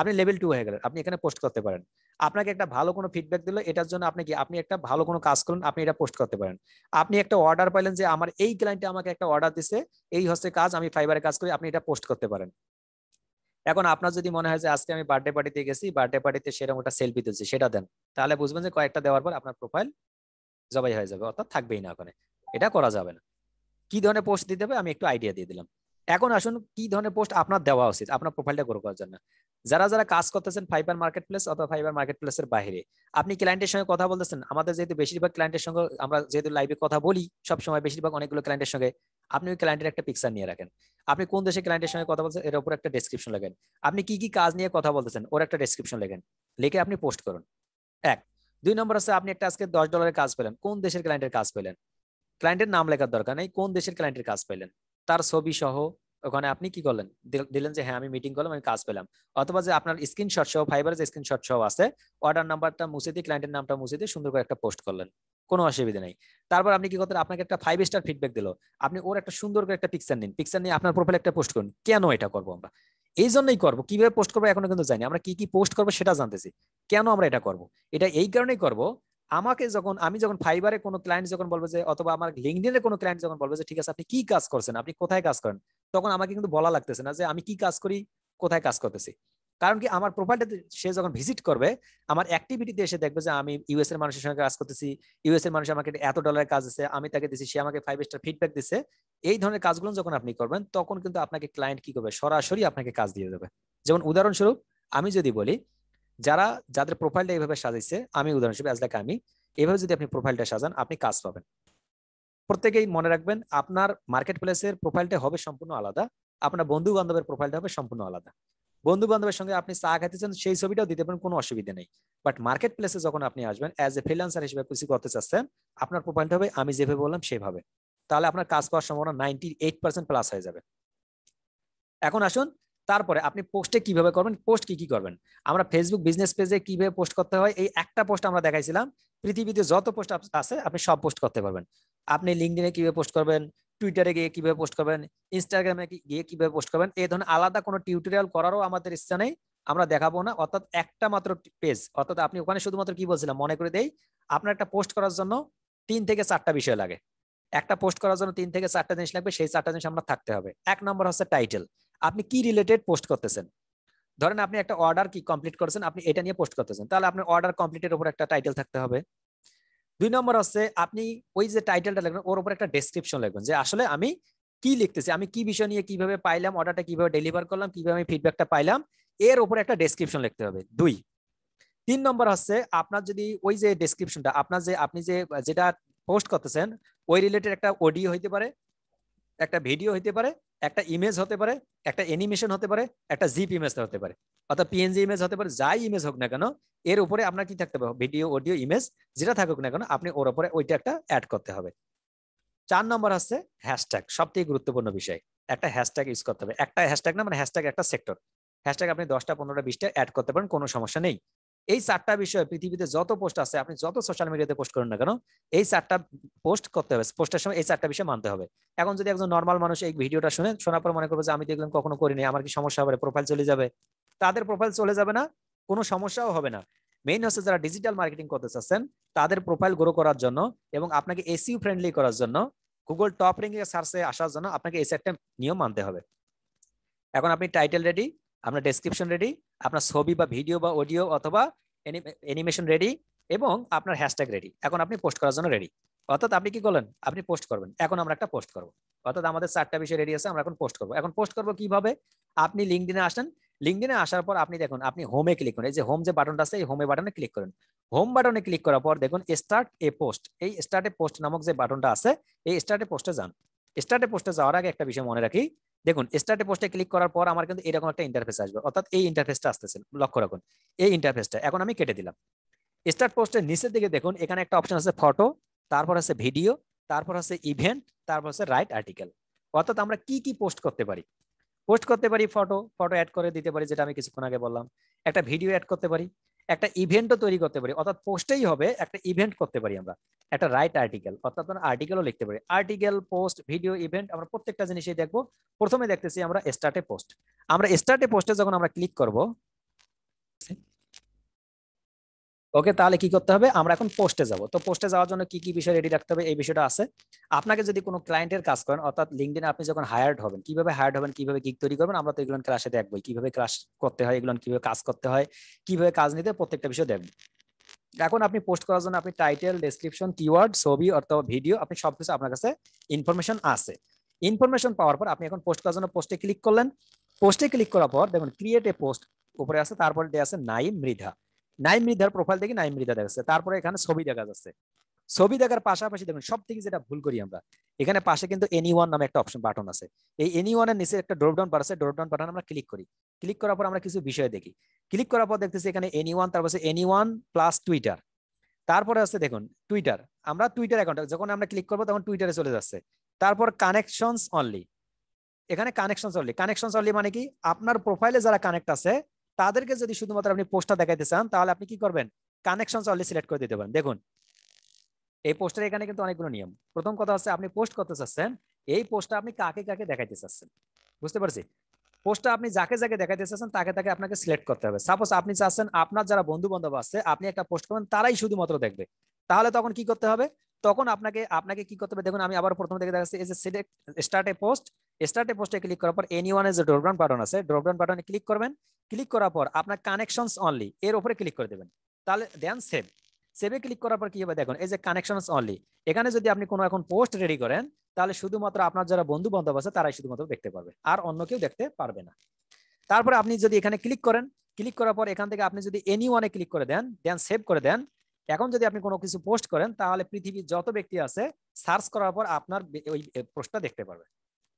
আপনি লেভেল টু হয়ে গেলেন আপনি এখানে পোস্ট করতে পারেন আপনাকে একটা ভালো কোনো ফিডব্যাক দিল এটার জন্য আপনি কি আপনি একটা ভালো কোনো কাজ করুন আপনি এটা পোস্ট করতে পারেন আপনি একটা অর্ডার পাইলেন যে আমার এই ক্লায়েন্টে আমাকে একটা অর্ডার দিছে এই হচ্ছে কাজ আমি ফাইবারে কাজ করি আপনি এটা পোস্ট করতে পারেন এখন আপনার যদি মনে হয় যে আজকে আমি বার্থডে পার্টিতে গেছি বার্থডে পার্টিতে সেরকম একটা সেলফি তুলছি সেটা দেন তাহলে বুঝবেন যে কয়েকটা দেওয়ার পর আপনার প্রোফাইল জবাই হয়ে যাবে অর্থাৎ থাকবেই না ওখানে এটা করা যাবে না কি ধরনের পোস্ট দিতে হবে আমি একটু আইডিয়া দিয়ে দিলাম এখন আসুন কি ধরনের পোস্ট আপনার দেওয়া উচিত আপনার প্রোফাইলটা গ্রো করার জন্য যারা যারা কাজ করতেছেন ফাইবার মার্কেট প্লেস অথবা ফাইবার মার্কেট প্লেসের বাইরে আপনি ক্লায়েন্টের সঙ্গে কথা বলতেছেন আমাদের যেহেতু বেশিরভাগ ক্লায়েন্টের সঙ্গে আমরা যেহেতু লাইভে কথা বলি সবসময় বেশিরভাগ অনেকগুলো ক্লায়েন্টের সঙ্গে আপনি ওই ক্লায়েন্টের একটা পিকচার নিয়ে রাখেন আপনি কোন দেশে ক্লায়েন্টের সঙ্গে কথা বলছেন এর উপর একটা ডেসক্রিপশন লেখেন আপনি কি কি কাজ নিয়ে কথা বলতেছেন ওর একটা ডেসক্রিপশন লেখেন লিখে আপনি পোস্ট করুন এক দুই নম্বর আছে আপনি একটা আজকে দশ ডলারের কাজ পেলেন কোন দেশের ক্লায়েন্টের কাজ পেলেন ক্লায়েন্টের নাম লেখার দরকার নেই কোন দেশের ক্লায়েন্টের কাজ পেলেন তার ছবি সহ ওখানে আপনি কি করলেন দিলেন যে হ্যাঁ আমি মিটিং করলাম আমি কাজ পেলাম অথবা যে আপনার স্ক্রিনশট সহ ফাইবার যে স্ক্রিনশট সহ আছে অর্ডার নাম্বারটা মুছে দিয়ে ক্লায়েন্টের নামটা মুছে দিয়ে সুন্দর করে একটা পোস্ট করলেন কোনো অসুবিধা নেই তারপর আপনি কি করতেন আপনাকে একটা ফাইভ স্টার ফিডব্যাক দিল আপনি ওর একটা সুন্দর করে একটা পিকচার নিন পিকচার নিয়ে আপনার প্রোফাইলে একটা পোস্ট করুন কেন এটা করবো আমরা এই জন্যই করবো কিভাবে পোস্ট করবো এখনো কিন্তু জানি আমরা কি কি পোস্ট করবো সেটা জানতেছি কেন আমরা এটা করব এটা এই কারণেই করব আমাকে যখন আমি যখন ফাইবারে কোনো ক্লায়েন্ট যখন বলবো যে অথবা আমার লিঙ্কডিনে কোনো ক্লায়েন্ট যখন বলবো যে ঠিক আছে আপনি কি কাজ করছেন আপনি কোথায় কাজ করেন তখন আমাকে কিন্তু বলা লাগতেছে না যে আমি কি কাজ করি কোথায় কাজ করতেছি কারণ কি আমার প্রোফাইলটাতে সে যখন ভিজিট করবে আমার অ্যাক্টিভিটিতে এসে দেখবে যে আমি ইউএস এর মানুষের সঙ্গে কাজ করতেছি ইউএস এর মানুষ আমাকে এত ডলারের কাজ আছে আমি তাকে দিছি সে আমাকে ফাইভ স্টার ফিডব্যাক দিচ্ছে এই ধরনের কাজগুলো যখন আপনি করবেন তখন কিন্তু আপনাকে ক্লায়েন্ট কি করবে সরাসরি আপনাকে কাজ দিয়ে দেবে যেমন উদাহরণস্বরূপ আমি যদি বলি যারা যাদের প্রোফাইলটা এইভাবে সাজাইছে আমি উদাহরণ হিসেবে অ্যাজ লাইক আমি এভাবে যদি আপনি প্রোফাইলটা সাজান আপনি কাজ পাবেন প্রত্যেকেই মনে রাখবেন আপনার মার্কেট প্লেসের প্রোফাইলটা হবে সম্পূর্ণ আলাদা আপনার বন্ধু বান্ধবের প্রোফাইলটা হবে সম্পূর্ণ আলাদা বন্ধু বান্ধবের সঙ্গে আপনি চা খাইতেছেন সেই ছবিটাও দিতে পারেন কোনো অসুবিধা নেই বাট মার্কেট প্লেসে যখন আপনি আসবেন অ্যাজ এ ফ্রিলান্সার হিসেবে কিছু করতে চাচ্ছেন আপনার প্রোফাইলটা হবে আমি যেভাবে বললাম সেভাবে তাহলে আপনার কাজ পাওয়ার সম্ভাবনা নাইনটি এইট পার্সেন্ট প্লাস হয়ে যাবে এখন আসুন তারপরে আপনি পোস্টে কিভাবে করবেন পোস্ট কি কি করবেন আমরা ফেসবুক বিজনেস পেজে কিভাবে পোস্ট করতে হয় এই একটা পোস্ট আমরা দেখাইছিলাম পৃথিবীতে যত পোস্ট আছে আপনি সব পোস্ট করতে পারবেন আপনি লিঙ্কডিনে কিভাবে পোস্ট করবেন টুইটারে গিয়ে কিভাবে পোস্ট করবেন ইনস্টাগ্রামে গিয়ে কিভাবে পোস্ট করবেন এই ধরনের আলাদা কোনো টিউটোরিয়াল করারও আমাদের ইচ্ছা নেই আমরা দেখাবো না অর্থাৎ একটা মাত্র পেজ অর্থাৎ আপনি ওখানে শুধুমাত্র কি বলছিলাম মনে করে দেই আপনার একটা পোস্ট করার জন্য তিন থেকে চারটা বিষয় লাগে একটা পোস্ট করার জন্য তিন থেকে চারটা জিনিস লাগবে সেই চারটা জিনিস আমরা থাকতে হবে এক নম্বর হচ্ছে টাইটেল আপনি কি রিলেটেড পোস্ট করতেছেন ধরেন আপনি একটা অর্ডার কি কমপ্লিট করেছেন আপনি এটা নিয়ে পোস্ট করতেছেন তাহলে আপনার অর্ডার কমপ্লিটের উপর একটা টাইটেল থাকতে হবে দুই নম্বর হচ্ছে আপনি ওই যে টাইটেলটা লিখবেন ওর উপর একটা ডেসক্রিপশন লিখবেন যে আসলে আমি কি লিখতেছি আমি কি বিষয় নিয়ে কিভাবে পাইলাম অর্ডারটা কিভাবে ডেলিভার করলাম কিভাবে আমি ফিডব্যাকটা পাইলাম এর উপর একটা ডেসক্রিপশন লিখতে হবে দুই তিন নম্বর হচ্ছে আপনার যদি ওই যে ডেসক্রিপশনটা আপনার যে আপনি যে যেটা পোস্ট করতেছেন ওই রিলেটেড একটা অডিও হইতে পারে একটা ভিডিও হতে পারে একটা ইমেজ হতে পারে একটা অ্যানিমেশন হতে পারে একটা জিপ ইমেজ হতে পারে অর্থাৎ পিএনজি ইমেজ হতে পারে যাই ইমেজ হোক না কেন এর উপরে আপনার কি থাকতে হবে ভিডিও অডিও ইমেজ যেটা থাকুক না কেন আপনি ওর উপরে ওইটা একটা অ্যাড করতে হবে চার নম্বর হচ্ছে হ্যাশট্যাগ সবথেকে গুরুত্বপূর্ণ বিষয় একটা হ্যাশট্যাগ ইউজ করতে হবে একটা হ্যাশট্যাগ না মানে হ্যাশট্যাগ একটা সেক্টর হ্যাশট্যাগ আপনি দশটা পনেরোটা বিশটা অ্যাড করতে পারেন কোনো সমস্যা নেই এই চারটা বিষয়ে পৃথিবীতে যত পোস্ট আছে আপনি যত সোশ্যাল মিডিয়াতে পোস্ট করেন না কেন এই চারটা পোস্ট করতে হবে পোস্টের সময় এই চারটা বিষয় মানতে হবে এখন যদি একজন নর্মাল মানুষ এই ভিডিওটা শুনে শোনার পর মনে করবো যে আমি তো এগুলো কখনো করিনি আমার কি সমস্যা হবে প্রোফাইল চলে যাবে তাদের প্রোফাইল চলে যাবে না কোনো সমস্যাও হবে না মেইন হচ্ছে যারা ডিজিটাল মার্কেটিং করতে চাচ্ছেন তাদের প্রোফাইল গ্রো করার জন্য এবং আপনাকে এসিউ ফ্রেন্ডলি করার জন্য গুগল টপ রিং র্যাঙ্কিং সার্চে আসার জন্য আপনাকে এই চারটা নিয়ম মানতে হবে এখন আপনি টাইটেল রেডি আপনার ডেসক্রিপশন রেডি আপনার ছবি বা ভিডিও বা অডিও অথবা অ্যানিমেশন রেডি এবং আপনার হ্যাশট্যাগ রেডি এখন আপনি পোস্ট করার জন্য রেডি অর্থাৎ আপনি কি করলেন আপনি পোস্ট করবেন এখন আমরা একটা পোস্ট করবো অর্থাৎ আমাদের চারটা বিষয় রেডি আছে আমরা এখন পোস্ট করবো এখন পোস্ট করবো কিভাবে আপনি দিনে আসেন লিঙ্কডিনে আসার পর আপনি দেখুন আপনি হোমে ক্লিক করেন এই যে হোম যে বাটনটা আছে এই হোমে বাটনে ক্লিক করেন হোম বাটনে ক্লিক করার পর দেখুন স্টার্ট এ পোস্ট এই স্টার্ট এ পোস্ট নামক যে বাটনটা আছে এই স্টার্ট এ পোস্টে যান স্টার্টে পোস্টে যাওয়ার আগে একটা বিষয় মনে রাখি দেখুন স্টার্টে পোস্টে ক্লিক করার পর আমার কিন্তু এরকম একটা ইন্টারফেস আসবে অর্থাৎ এই ইন্টারফেসটা আসতেছে লক্ষ্য রাখুন এই ইন্টারফেসটা এখন আমি কেটে দিলাম স্টার্ট পোস্টের নিচের দিকে দেখুন এখানে একটা অপশন আছে ফটো তারপর আছে ভিডিও তারপর আছে ইভেন্ট তারপর আছে রাইট আর্টিকেল অর্থাৎ আমরা কি কি পোস্ট করতে পারি পোস্ট করতে পারি ফটো ফটো অ্যাড করে দিতে পারি যেটা আমি কিছুক্ষণ আগে বললাম একটা ভিডিও অ্যাড করতে পারি একটা ইভেন্টও তৈরি করতে পারি অর্থাৎ পোস্টেই হবে একটা ইভেন্ট করতে পারি আমরা একটা রাইট আর্টিকেল অর্থাৎ আমরা আর্টিকেলও লিখতে পারি আর্টিকেল পোস্ট ভিডিও ইভেন্ট আমরা প্রত্যেকটা জিনিসই দেখবো প্রথমে দেখতেছি আমরা স্টার্টে পোস্ট আমরা স্টার্টে পোস্টে যখন আমরা ক্লিক করব ওকে তাহলে কি করতে হবে আমরা এখন পোস্টে যাব তো পোস্টে যাওয়ার জন্য কি কি বিষয় রেডি রাখতে হবে এই বিষয়টা আছে আপনাকে যদি কোনো ক্লায়েন্টের কাজ করেন অর্থাৎ লিঙ্কডিনে আপনি যখন হায়ার্ড হবেন কিভাবে হায়ার্ড হবেন কিভাবে গিগ তৈরি করবেন আমরা তো এগুলো ক্লাসে দেখবো কিভাবে ক্লাস করতে হয় এগুলো কিভাবে কাজ করতে হয় কিভাবে কাজ নিতে প্রত্যেকটা বিষয় দেখবো এখন আপনি পোস্ট করার জন্য আপনি টাইটেল ডেসক্রিপশন কিওয়ার্ড ছবি অথবা ভিডিও আপনি সবকিছু আপনার কাছে ইনফরমেশন আছে ইনফরমেশন পাওয়ার পর আপনি এখন পোস্ট করার জন্য পোস্টে ক্লিক করলেন পোস্টে ক্লিক করার পর দেখুন ক্রিয়েট এ পোস্ট উপরে আছে তারপরে দেওয়া আছে নাই মৃধা নাইম মৃধার প্রোফাইল দেখি নাইম মৃধা দেখা যাচ্ছে তারপরে এখানে ছবি দেখা যাচ্ছে ছবি দেখার পাশাপাশি দেখুন সব থেকে যেটা ভুল করি আমরা এখানে পাশে কিন্তু এনি ওয়ান নামে একটা অপশন বাটন আছে এই এনি ওয়ানের নিচে একটা ড্রপডাউন বার আছে ড্রপডাউন বাটন আমরা ক্লিক করি ক্লিক করার পর আমরা কিছু বিষয় দেখি ক্লিক করার পর দেখতেছি এখানে এনি ওয়ান তারপর এনি ওয়ান প্লাস টুইটার তারপরে আছে দেখুন টুইটার আমরা টুইটার অ্যাকাউন্ট যখন আমরা ক্লিক করবো তখন টুইটারে চলে যাচ্ছে তারপর কানেকশনস অনলি এখানে কানেকশনস অনলি কানেকশনস অনলি মানে কি আপনার প্রোফাইলে যারা কানেক্ট আছে তাদেরকে যদি শুধুমাত্র আপনি পোস্টটা দেখাইতে চান তাহলে আপনি কি করবেন কানেকশন অলরেডি সিলেক্ট করে দিতে পারেন দেখুন এই পোস্টের এখানে কিন্তু অনেকগুলো নিয়ম প্রথম কথা হচ্ছে আপনি পোস্ট করতে চাচ্ছেন এই পোস্টটা আপনি কাকে কাকে দেখাইতে চাচ্ছেন বুঝতে পারছি পোস্টটা আপনি যাকে যাকে দেখাইতে চাচ্ছেন তাকে তাকে আপনাকে সিলেক্ট করতে হবে সাপোজ আপনি চাচ্ছেন আপনার যারা বন্ধু বান্ধব আছে আপনি একটা পোস্ট করবেন তারাই শুধুমাত্র দেখবে তাহলে তখন কি করতে হবে তখন আপনাকে আপনাকে কি করতে হবে দেখুন আমি আবার প্রথম থেকে দেখাচ্ছি এই যে select start a post start a পোস্টে ক্লিক করার পর এনি ওয়ান এর যে ড্রপডাউন বাটন আছে ড্রপডাউন বাটনে ক্লিক করবেন ক্লিক করার পর আপনার কানেকশনস অনলি এর উপরে ক্লিক করে দেবেন তাহলে দেন সেভ সেভে ক্লিক করার পর কি হবে দেখুন এই যে কানেকশনস অনলি এখানে যদি আপনি কোনো এখন পোস্ট রেডি করেন তাহলে শুধুমাত্র আপনার যারা বন্ধু বান্ধব আছে তারাই শুধুমাত্র দেখতে পারবে আর অন্য কেউ দেখতে পারবে না তারপরে আপনি যদি এখানে ক্লিক করেন ক্লিক করার পর এখান থেকে আপনি যদি এনি ওয়ানে ক্লিক করে দেন দেন সেভ করে দেন এখন যদি আপনি কোনো কিছু পোস্ট করেন তাহলে পৃথিবীর যত ব্যক্তি আছে সার্চ করার পর আপনার ওই পোস্টটা দেখতে পারবে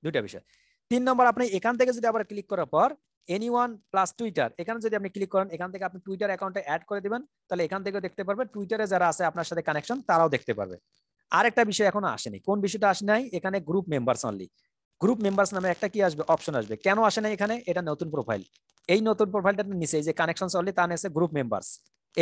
দুইটা বিষয় তিন নম্বর আপনি এখান থেকে যদি আবার ক্লিক করার পর এনি ওয়ান প্লাস টুইটার এখানে যদি আপনি ক্লিক করেন এখান থেকে আপনি টুইটার অ্যাকাউন্টে অ্যাড করে দেবেন তাহলে এখান থেকেও দেখতে পারবে টুইটারে যারা আছে আপনার সাথে কানেকশন তারাও দেখতে পারবে আর একটা বিষয় এখনো আসেনি কোন বিষয়টা আসে নাই এখানে group members only group members নামে একটা কি আসবে অপশন আসবে কেন আসে না এখানে এটা নতুন প্রোফাইল এই নতুন প্রোফাইলটা নিচে যে কানেকশন অনলি তার নিচে গ্রুপ মেম্বার্স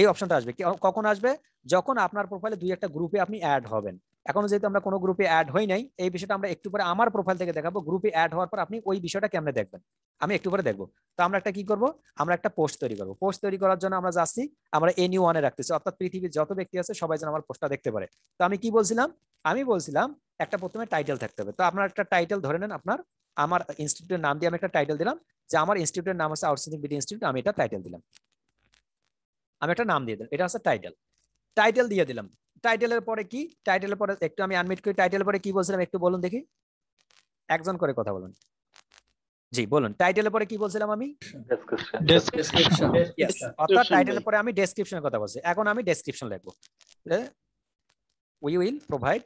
এই অপশনটা আসবে কখন আসবে যখন আপনার প্রোফাইলে দুই একটা গ্রুপে আপনি অ্যাড হবেন এখনো যেহেতু আমরা কোনো গ্রুপে অ্যাড হই নাই এই বিষয়টা আমরা একটু পরে আমার প্রোফাইল থেকে দেখাবো গ্রুপে অ্যাড হওয়ার পর আপনি ওই বিষয়টা কেমনে দেখবেন আমি একটু পরে দেখবো তো আমরা একটা কি করব আমরা একটা পোস্ট তৈরি করবো পোস্ট তৈরি করার জন্য আমরা যাচ্ছি আমরা এনি ওয়ানে রাখতেছি অর্থাৎ পৃথিবীর যত ব্যক্তি আছে সবাই যেন আমার পোস্টটা দেখতে পারে তো আমি কি বলছিলাম আমি বলছিলাম একটা প্রথমে টাইটেল থাকতে হবে তো আপনার একটা টাইটেল ধরে নেন আপনার আমার ইনস্টিটিউটের নাম দিয়ে আমি একটা টাইটেল দিলাম যে আমার ইনস্টিটিউটের নাম আছে আউটসোর্সিং বিডি ইনস্টিটিউট আমি এটা টাইটেল দিলাম আমি একটা নাম দিয়ে দিলাম এটা হচ্ছে টাইটেল টাইটেল দিয়ে দিলাম টাইটেলের পরে কি টাইটেলের পরে একটু আমি আনমিট করি টাইটেলের পরে কি বলছিলাম একটু বলুন দেখি একজন করে কথা বলুন জি বলুন টাইটেলের পরে কি বলছিলাম আমি অর্থাৎ টাইটেলের পরে আমি ডেসক্রিপশনের কথা বলছি এখন আমি ডেসক্রিপশন লিখবো we will provide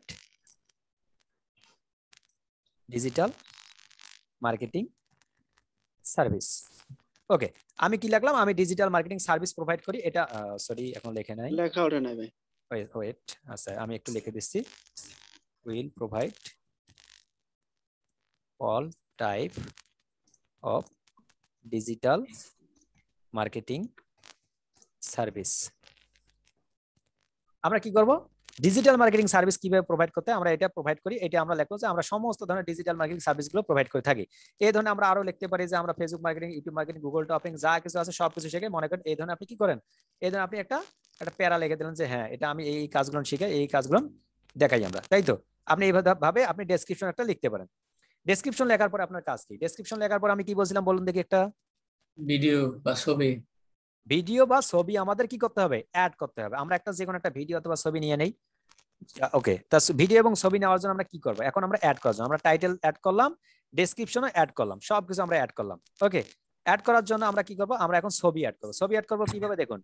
digital marketing service okay আমি কি লাগলাম আমি ডিজিটাল মার্কেটিং সার্ভিস প্রোভাইড করি এটা সরি এখন লেখে নাই লেখা ওঠে নাই ভাই ওয়েট আচ্ছা আমি একটু লিখে দিচ্ছি will provide all type of digital marketing service আমরা কি করব ডিজিটাল মার্কেটিং সার্ভিস কিভাবে প্রোভাইড করতে আমরা এটা প্রোভাইড করি এটা আমরা লিখবো যে আমরা সমস্ত ধরনের ডিজিটাল মার্কেটিং সার্ভিসগুলো প্রোভাইড করে থাকি এই ধরনের আমরা আরো লিখতে পারি যে আমরা Facebook marketing YouTube marketing Google টপিং যা কিছু আছে সব কিছু শিখে মনে করেন এই ধরনের আপনি কি করেন এই ধরনের আপনি একটা একটা প্যারা লিখে দিলেন যে হ্যাঁ এটা আমি এই কাজগুলো শিখে এই কাজগুলো দেখাই আমরা তাই তো আপনি এইভাবে আপনি ডেসক্রিপশন একটা লিখতে পারেন ডেসক্রিপশন লেখার পর আপনার কাজ কি ডেসক্রিপশন লেখার পর আমি কি বলছিলাম বলুন দেখি একটা ভিডিও বা ছবি ভিডিও বা ছবি আমাদের কি করতে হবে অ্যাড করতে হবে আমরা একটা যে কোনো একটা ভিডিও অথবা ছবি নিয়ে নেই ওকে তা ভিডিও এবং ছবি নেওয়ার জন্য আমরা কি করব এখন আমরা অ্যাড করার জন্য আমরা টাইটেল অ্যাড করলাম ডেসক্রিপশনও অ্যাড করলাম সবকিছু আমরা অ্যাড করলাম ওকে অ্যাড করার জন্য আমরা কি করব আমরা এখন ছবি অ্যাড করব ছবি অ্যাড করব কিভাবে দেখুন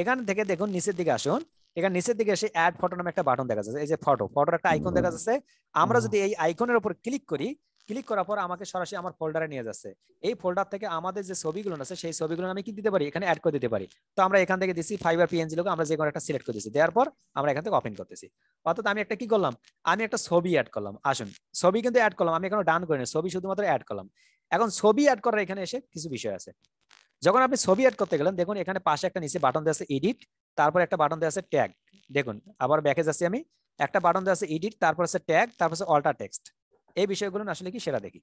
এখান থেকে দেখুন নিচের দিকে আসুন এখানে নিচের দিকে এসে অ্যাড ফটো নামে একটা বাটন দেখা যাচ্ছে এই যে ফটো ফটোর একটা আইকন দেখা যাচ্ছে আমরা যদি এই আইকনের উপর ক্লিক করি ক্লিক করার পর আমাকে সরাসরি আমার ফোল্ডারে নিয়ে যাচ্ছে এই ফোল্ডার থেকে আমাদের যে ছবিগুলো আছে সেই ছবিগুলো আমি কি দিতে পারি এখানে অ্যাড করে দিতে পারি তো আমরা এখান থেকে দিছি ফাইবার পিএনজি লোক আমরা যে কোনো একটা সিলেক্ট করে দিচ্ছি দেওয়ার পর আমরা এখান থেকে ওপেন করতেছি অর্থাৎ আমি একটা কি করলাম আমি একটা ছবি অ্যাড করলাম আসুন ছবি কিন্তু অ্যাড করলাম আমি এখন ডান করিনি ছবি শুধুমাত্র অ্যাড করলাম এখন ছবি অ্যাড করার এখানে এসে কিছু বিষয় আছে যখন আপনি ছবি অ্যাড করতে গেলেন দেখুন এখানে পাশে একটা নিচে বাটন দেওয়া আছে এডিট তারপর একটা বাটন দেওয়া আছে ট্যাগ দেখুন আবার ব্যাকে যাচ্ছি আমি একটা বাটন দেওয়া আছে এডিট তারপর আছে ট্যাগ তারপর আছে অল্টার টেক্সট এই বিষয়গুলো আসলে কি সেরা দেখি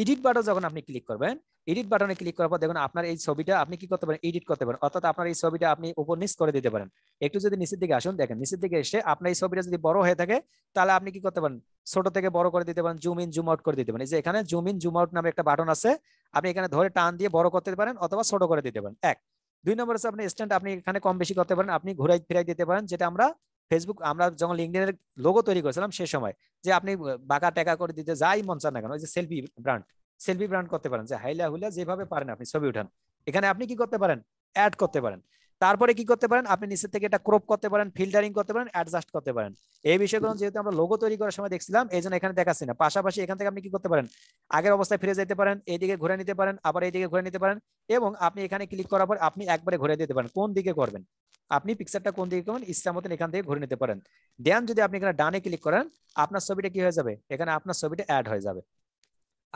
এডিট বাটন যখন আপনি ক্লিক করবেন এডিট বাটনে ক্লিক করার পর দেখুন আপনার এই ছবিটা আপনি কি করতে পারেন এডিট করতে পারেন অর্থাৎ আপনার এই ছবিটা আপনি উপর নিচ করে দিতে পারেন একটু যদি নিচের দিকে আসুন দেখেন নিচের দিকে এসে আপনার এই ছবিটা যদি বড় হয়ে থাকে তাহলে আপনি কি করতে পারেন ছোট থেকে বড় করে দিতে পারেন জুম ইন জুম আউট করে দিতে পারেন এই যে এখানে জুম ইন জুম আউট নামে একটা বাটন আছে আপনি এখানে ধরে টান দিয়ে বড় করতে পারেন অথবা ছোট করে দিতে পারেন এক দুই নম্বর হচ্ছে আপনি স্ট্যান্ড আপনি এখানে কম বেশি করতে পারেন আপনি ঘুরাই ফিরাই দিতে পারেন যেটা আমরা ফেসবুক আমরা যখন লিঙ্কডিনের লোগো তৈরি করেছিলাম সে সময় যে আপনি বাঁকা টেকা করে দিতে যাই মন চান না কেন ওই যে সেলফি ব্র্যান্ড সেলফি ব্র্যান্ড করতে পারেন যে হাইলা হুলা যেভাবে পারেন আপনি ছবি উঠান এখানে আপনি কি করতে পারেন অ্যাড করতে পারেন তারপরে কি করতে পারেন আপনি নিচের থেকে এটা ক্রপ করতে পারেন ফিল্টারিং করতে পারেন অ্যাডজাস্ট করতে পারেন এই বিষয়গুলো যেহেতু আমরা লোগো তৈরি করার সময় দেখছিলাম এই জন্য এখানে দেখাচ্ছি না পাশাপাশি এখান থেকে আপনি কি করতে পারেন আগের অবস্থায় ফিরে যেতে পারেন এইদিকে ঘুরে নিতে পারেন আবার এইদিকে ঘুরে নিতে পারেন এবং আপনি এখানে ক্লিক করার পর আপনি একবারে ঘুরে দিতে পারেন কোন দিকে করবেন আপনি পিকচারটা কোন দিকে করবেন ইচ্ছা মতন এখান থেকে ঘুরে নিতে পারেন দেন যদি আপনি এখানে ডানে ক্লিক করেন আপনার ছবিটা কি হয়ে যাবে এখানে আপনার ছবিটা অ্যাড হয়ে যাবে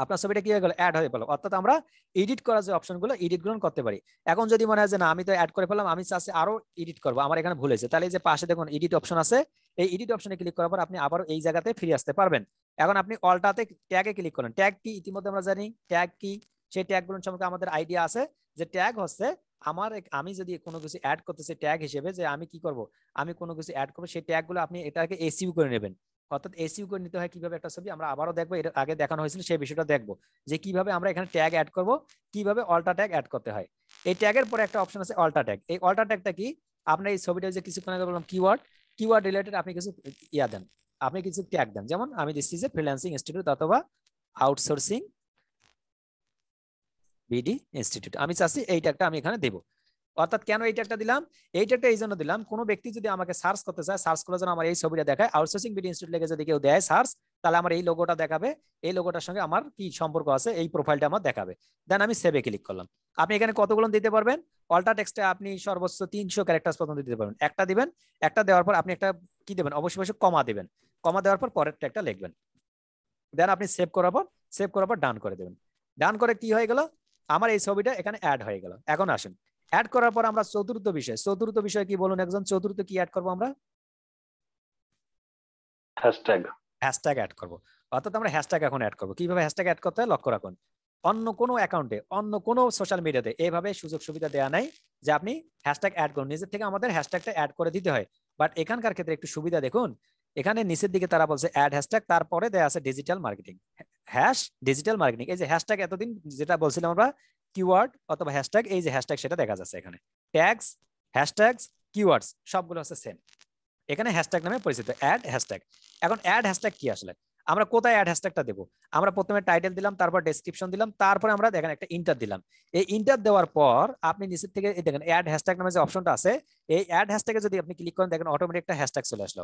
আপনার ছবিটা কি হয়ে গেল অ্যাড হয়ে গেল অর্থাৎ আমরা এডিট করার যে অপশনগুলো এডিট গ্রহণ করতে পারি এখন যদি মনে হয় যে না আমি তো অ্যাড করে ফেলাম আমি চাষে আরো এডিট করবো আমার এখানে ভুল হয়েছে তাহলে যে পাশে দেখুন এডিট অপশন আছে এই এডিট অপশনে ক্লিক করার পর আপনি আবারও এই জায়গাতে ফিরে আসতে পারবেন এখন আপনি অলটাতে ট্যাগে ক্লিক করেন ট্যাগ কি ইতিমধ্যে আমরা জানি ট্যাগ কি সেই ট্যাগগুলো সম্পর্কে আমাদের আইডিয়া আছে যে ট্যাগ হচ্ছে আমার আমি যদি কোনো কিছু অ্যাড করতেছি ট্যাগ হিসেবে যে আমি কি করব আমি কোনো কিছু অ্যাড করবো সেই ট্যাগগুলো আপনি এটাকে এসিউ করে নেবেন অর্থাৎ এসিউ করে নিতে হয় কিভাবে একটা ছবি আমরা আবারও দেখবো এটা আগে দেখানো হয়েছিল সেই বিষয়টা দেখবো যে কিভাবে আমরা এখানে ট্যাগ অ্যাড করব কিভাবে অল্টা ট্যাগ অ্যাড করতে হয় এই ট্যাগের পরে একটা অপশন আছে অল্টা ট্যাগ এই অল্টা ট্যাগটা কি আপনার এই ছবিটা যে কিছুক্ষণ আগে বললাম কিওয়ার্ড কিওয়ার্ড রিলেটেড আপনি কিছু ইয়া দেন আপনি কিছু ট্যাগ দেন যেমন আমি দিচ্ছি যে ফ্রিল্যান্সিং ইনস্টিটিউট অথবা আউটসোর্সিং বিডি ইনস্টিটিউট আমি চাচ্ছি এই ট্যাগটা আমি এখানে দেবো অর্থাৎ কেন এইটা একটা দিলাম এইটা একটা এই জন্য দিলাম কোনো ব্যক্তি যদি আমাকে সার্চ করতে চায় সার্চ করার জন্য আমার এই ছবিটা দেখায় আউটসোর্সিং ভিডিও ইনস্টিটিউট লেগে যদি কেউ দেয় সার্চ তাহলে আমার এই লোগোটা দেখাবে এই লোগোটার সঙ্গে আমার কি সম্পর্ক আছে এই প্রোফাইলটা আমার দেখাবে দেন আমি সেভে ক্লিক করলাম আপনি এখানে কতগুলো দিতে পারবেন অল্টা টেক্সটে আপনি সর্বোচ্চ তিনশো ক্যারেক্টার পর্যন্ত দিতে পারবেন একটা দিবেন একটা দেওয়ার পর আপনি একটা কি দেবেন অবশ্যই অবশ্যই কমা দেবেন কমা দেওয়ার পর পরেরটা একটা লিখবেন দেন আপনি সেভ করার পর সেভ করার পর ডান করে দেবেন ডান করে কি হয়ে গেল আমার এই ছবিটা এখানে অ্যাড হয়ে গেল এখন আসেন অ্যাড করার পর আমরা চতুর্থ বিষয় চতুর্থ বিষয় কি বলুন একজন চতুর্থ কি অ্যাড করব আমরা হ্যাশট্যাগ হ্যাশট্যাগ অ্যাড করব অর্থাৎ আমরা হ্যাশট্যাগ এখন অ্যাড করব কিভাবে হ্যাশট্যাগ অ্যাড করতে হয় লক্ষ্য রাখুন অন্য অ্যাকাউন্টে অন্য সোশ্যাল মিডিয়াতে সুযোগ সুবিধা দেওয়া নাই যে আপনি হ্যাশট্যাগ অ্যাড করুন নিজের থেকে আমাদের হ্যাশট্যাগটা অ্যাড করে দিতে হয় বাট এখানকার ক্ষেত্রে একটু সুবিধা দেখুন এখানে নিচের দিকে তারা বলছে অ্যাড হ্যাশট্যাগ তারপরে দেয়া আছে digital marketing hash digital marketing এই যে হ্যাশট্যাগ এতদিন যেটা বলছিলাম আমরা কিওয়ার্ড অথবা হ্যাশট্যাগ এই যে হ্যাশট্যাগ সেটা দেখা যাচ্ছে এখানে ট্যাগস হ্যাশট্যাগস কিওয়ার্ডস সবগুলো হচ্ছে সেম এখানে হ্যাশট্যাগ নামে পরিচিত অ্যাড হ্যাশট্যাগ এখন অ্যাড হ্যাশট্যাগ কি আসলে আমরা কোথায় অ্যাড হ্যাশট্যাগটা দেবো আমরা প্রথমে টাইটেল দিলাম তারপর ডেসক্রিপশন দিলাম তারপরে আমরা দেখেন একটা ইন্টার দিলাম এই ইন্টার দেওয়ার পর আপনি নিচের থেকে এই দেখেন অ্যাড হ্যাশট্যাগ নামে যে অপশনটা আছে এই অ্যাড হ্যাশট্যাগে যদি আপনি ক্লিক করেন দেখেন অটোমেটিক একটা হ্যাশট্যাগ চলে আসলো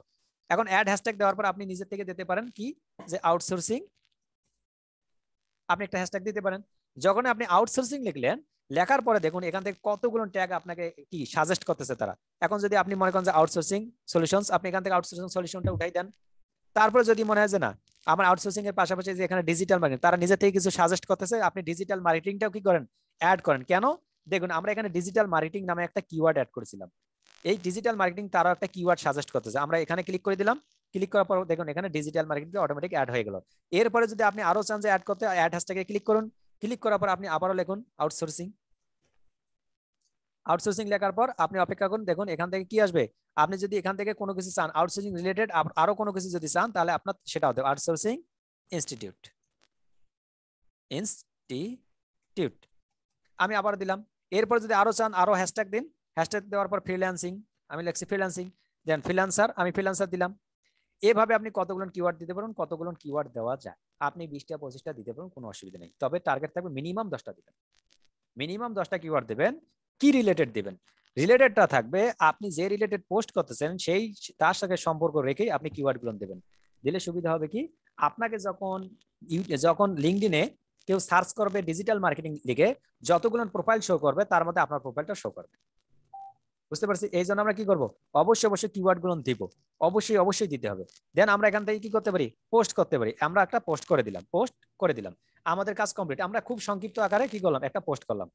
এখন অ্যাড হ্যাশট্যাগ দেওয়ার পর আপনি নিজের থেকে দিতে পারেন কি যে আউটসোর্সিং আপনি একটা হ্যাশট্যাগ দিতে পারেন যখন আপনি আউটসোর্সিং লিখলেন লেখার পরে দেখুন এখান থেকে কতগুলো ট্যাগ আপনাকে কি সাজেস্ট করতেছে তারা এখন যদি আপনি মনে করেন যে আউটসোর্সিং সলিউশনস আপনি এখান থেকে আউটসোর্সিং সলিউশনটা উঠাই দেন তারপরে যদি মনে হয় যে না আমার আউটসোর্সিং এর পাশাপাশি যে এখানে ডিজিটাল মার্কেটিং তারা নিজে থেকে কিছু সাজেস্ট করতেছে আপনি ডিজিটাল মার্কেটিংটাও কি করেন অ্যাড করেন কেন দেখুন আমরা এখানে ডিজিটাল মার্কেটিং নামে একটা কিওয়ার্ড অ্যাড করেছিলাম এই ডিজিটাল মার্কেটিং তারাও একটা কিওয়ার্ড সাজেস্ট করতেছে আমরা এখানে ক্লিক করে দিলাম ক্লিক করার পর দেখুন এখানে ডিজিটাল মার্কেটিং অটোমেটিক অ্যাড হয়ে গেল এরপরে যদি আপনি আরো চান যে অ্যাড করতে অ্যাড হ্যাশট্যাগে ক্লিক করুন ক্লিক করার পর আপনি আবারও লিখুন আউটসোর্সিং আউটসোর্সিং লেখার পর আপনি অপেক্ষা করুন দেখুন এখান থেকে কি আসবে আপনি যদি এখান থেকে কোনো কিছু চান আউটসোর্সিং রিলেটেড আরো কোনো কিছু যদি চান তাহলে আপনার সেটা হতে আউটসোর্সিং ইনস্টিটিউট ইনস্টিটিউট আমি আবার দিলাম এরপর যদি আরো চান আরো হ্যাশট্যাগ দিন হ্যাশট্যাগ দেওয়ার পর ফ্রিল্যান্সিং আমি লিখছি ফ্রিল্যান্সিং দেন ফ্রিল্যান্সার আমি ফ্রিল্যান্সার দিলাম এভাবে আপনি কতগুলো কিওয়ার্ড দিতে পারেন কতগুলো কিওয়ার্ড দেওয়া যায় আপনি বিশটা পঁচিশটা দিতে পারেন কোনো অসুবিধা নেই তবে টার্গেট থাকবে মিনিমাম দশটা দিবেন মিনিমাম দশটা কিওয়ার্ড দেবেন কি রিলেটেড দেবেন রিলেটেডটা থাকবে আপনি যে রিলেটেড পোস্ট করতেছেন সেই তার সাথে সম্পর্ক রেখেই আপনি কিওয়ার্ডগুলো দেবেন দিলে সুবিধা হবে কি আপনাকে যখন যখন লিঙ্কডিনে কেউ সার্চ করবে ডিজিটাল মার্কেটিং লিখে যতগুলো প্রোফাইল শো করবে তার মধ্যে আপনার প্রোফাইলটা শো করবে বুঝতে পারছি এই জন্য আমরা কি করব অবশ্যই অবশ্যই কিওয়ার্ড গুলো দিব অবশ্যই অবশ্যই দিতে হবে দেন আমরা এখান থেকে কি করতে পারি পোস্ট করতে পারি আমরা একটা পোস্ট করে দিলাম পোস্ট করে দিলাম আমাদের কাজ কমপ্লিট আমরা খুব সংক্ষিপ্ত আকারে কি করলাম একটা পোস্ট করলাম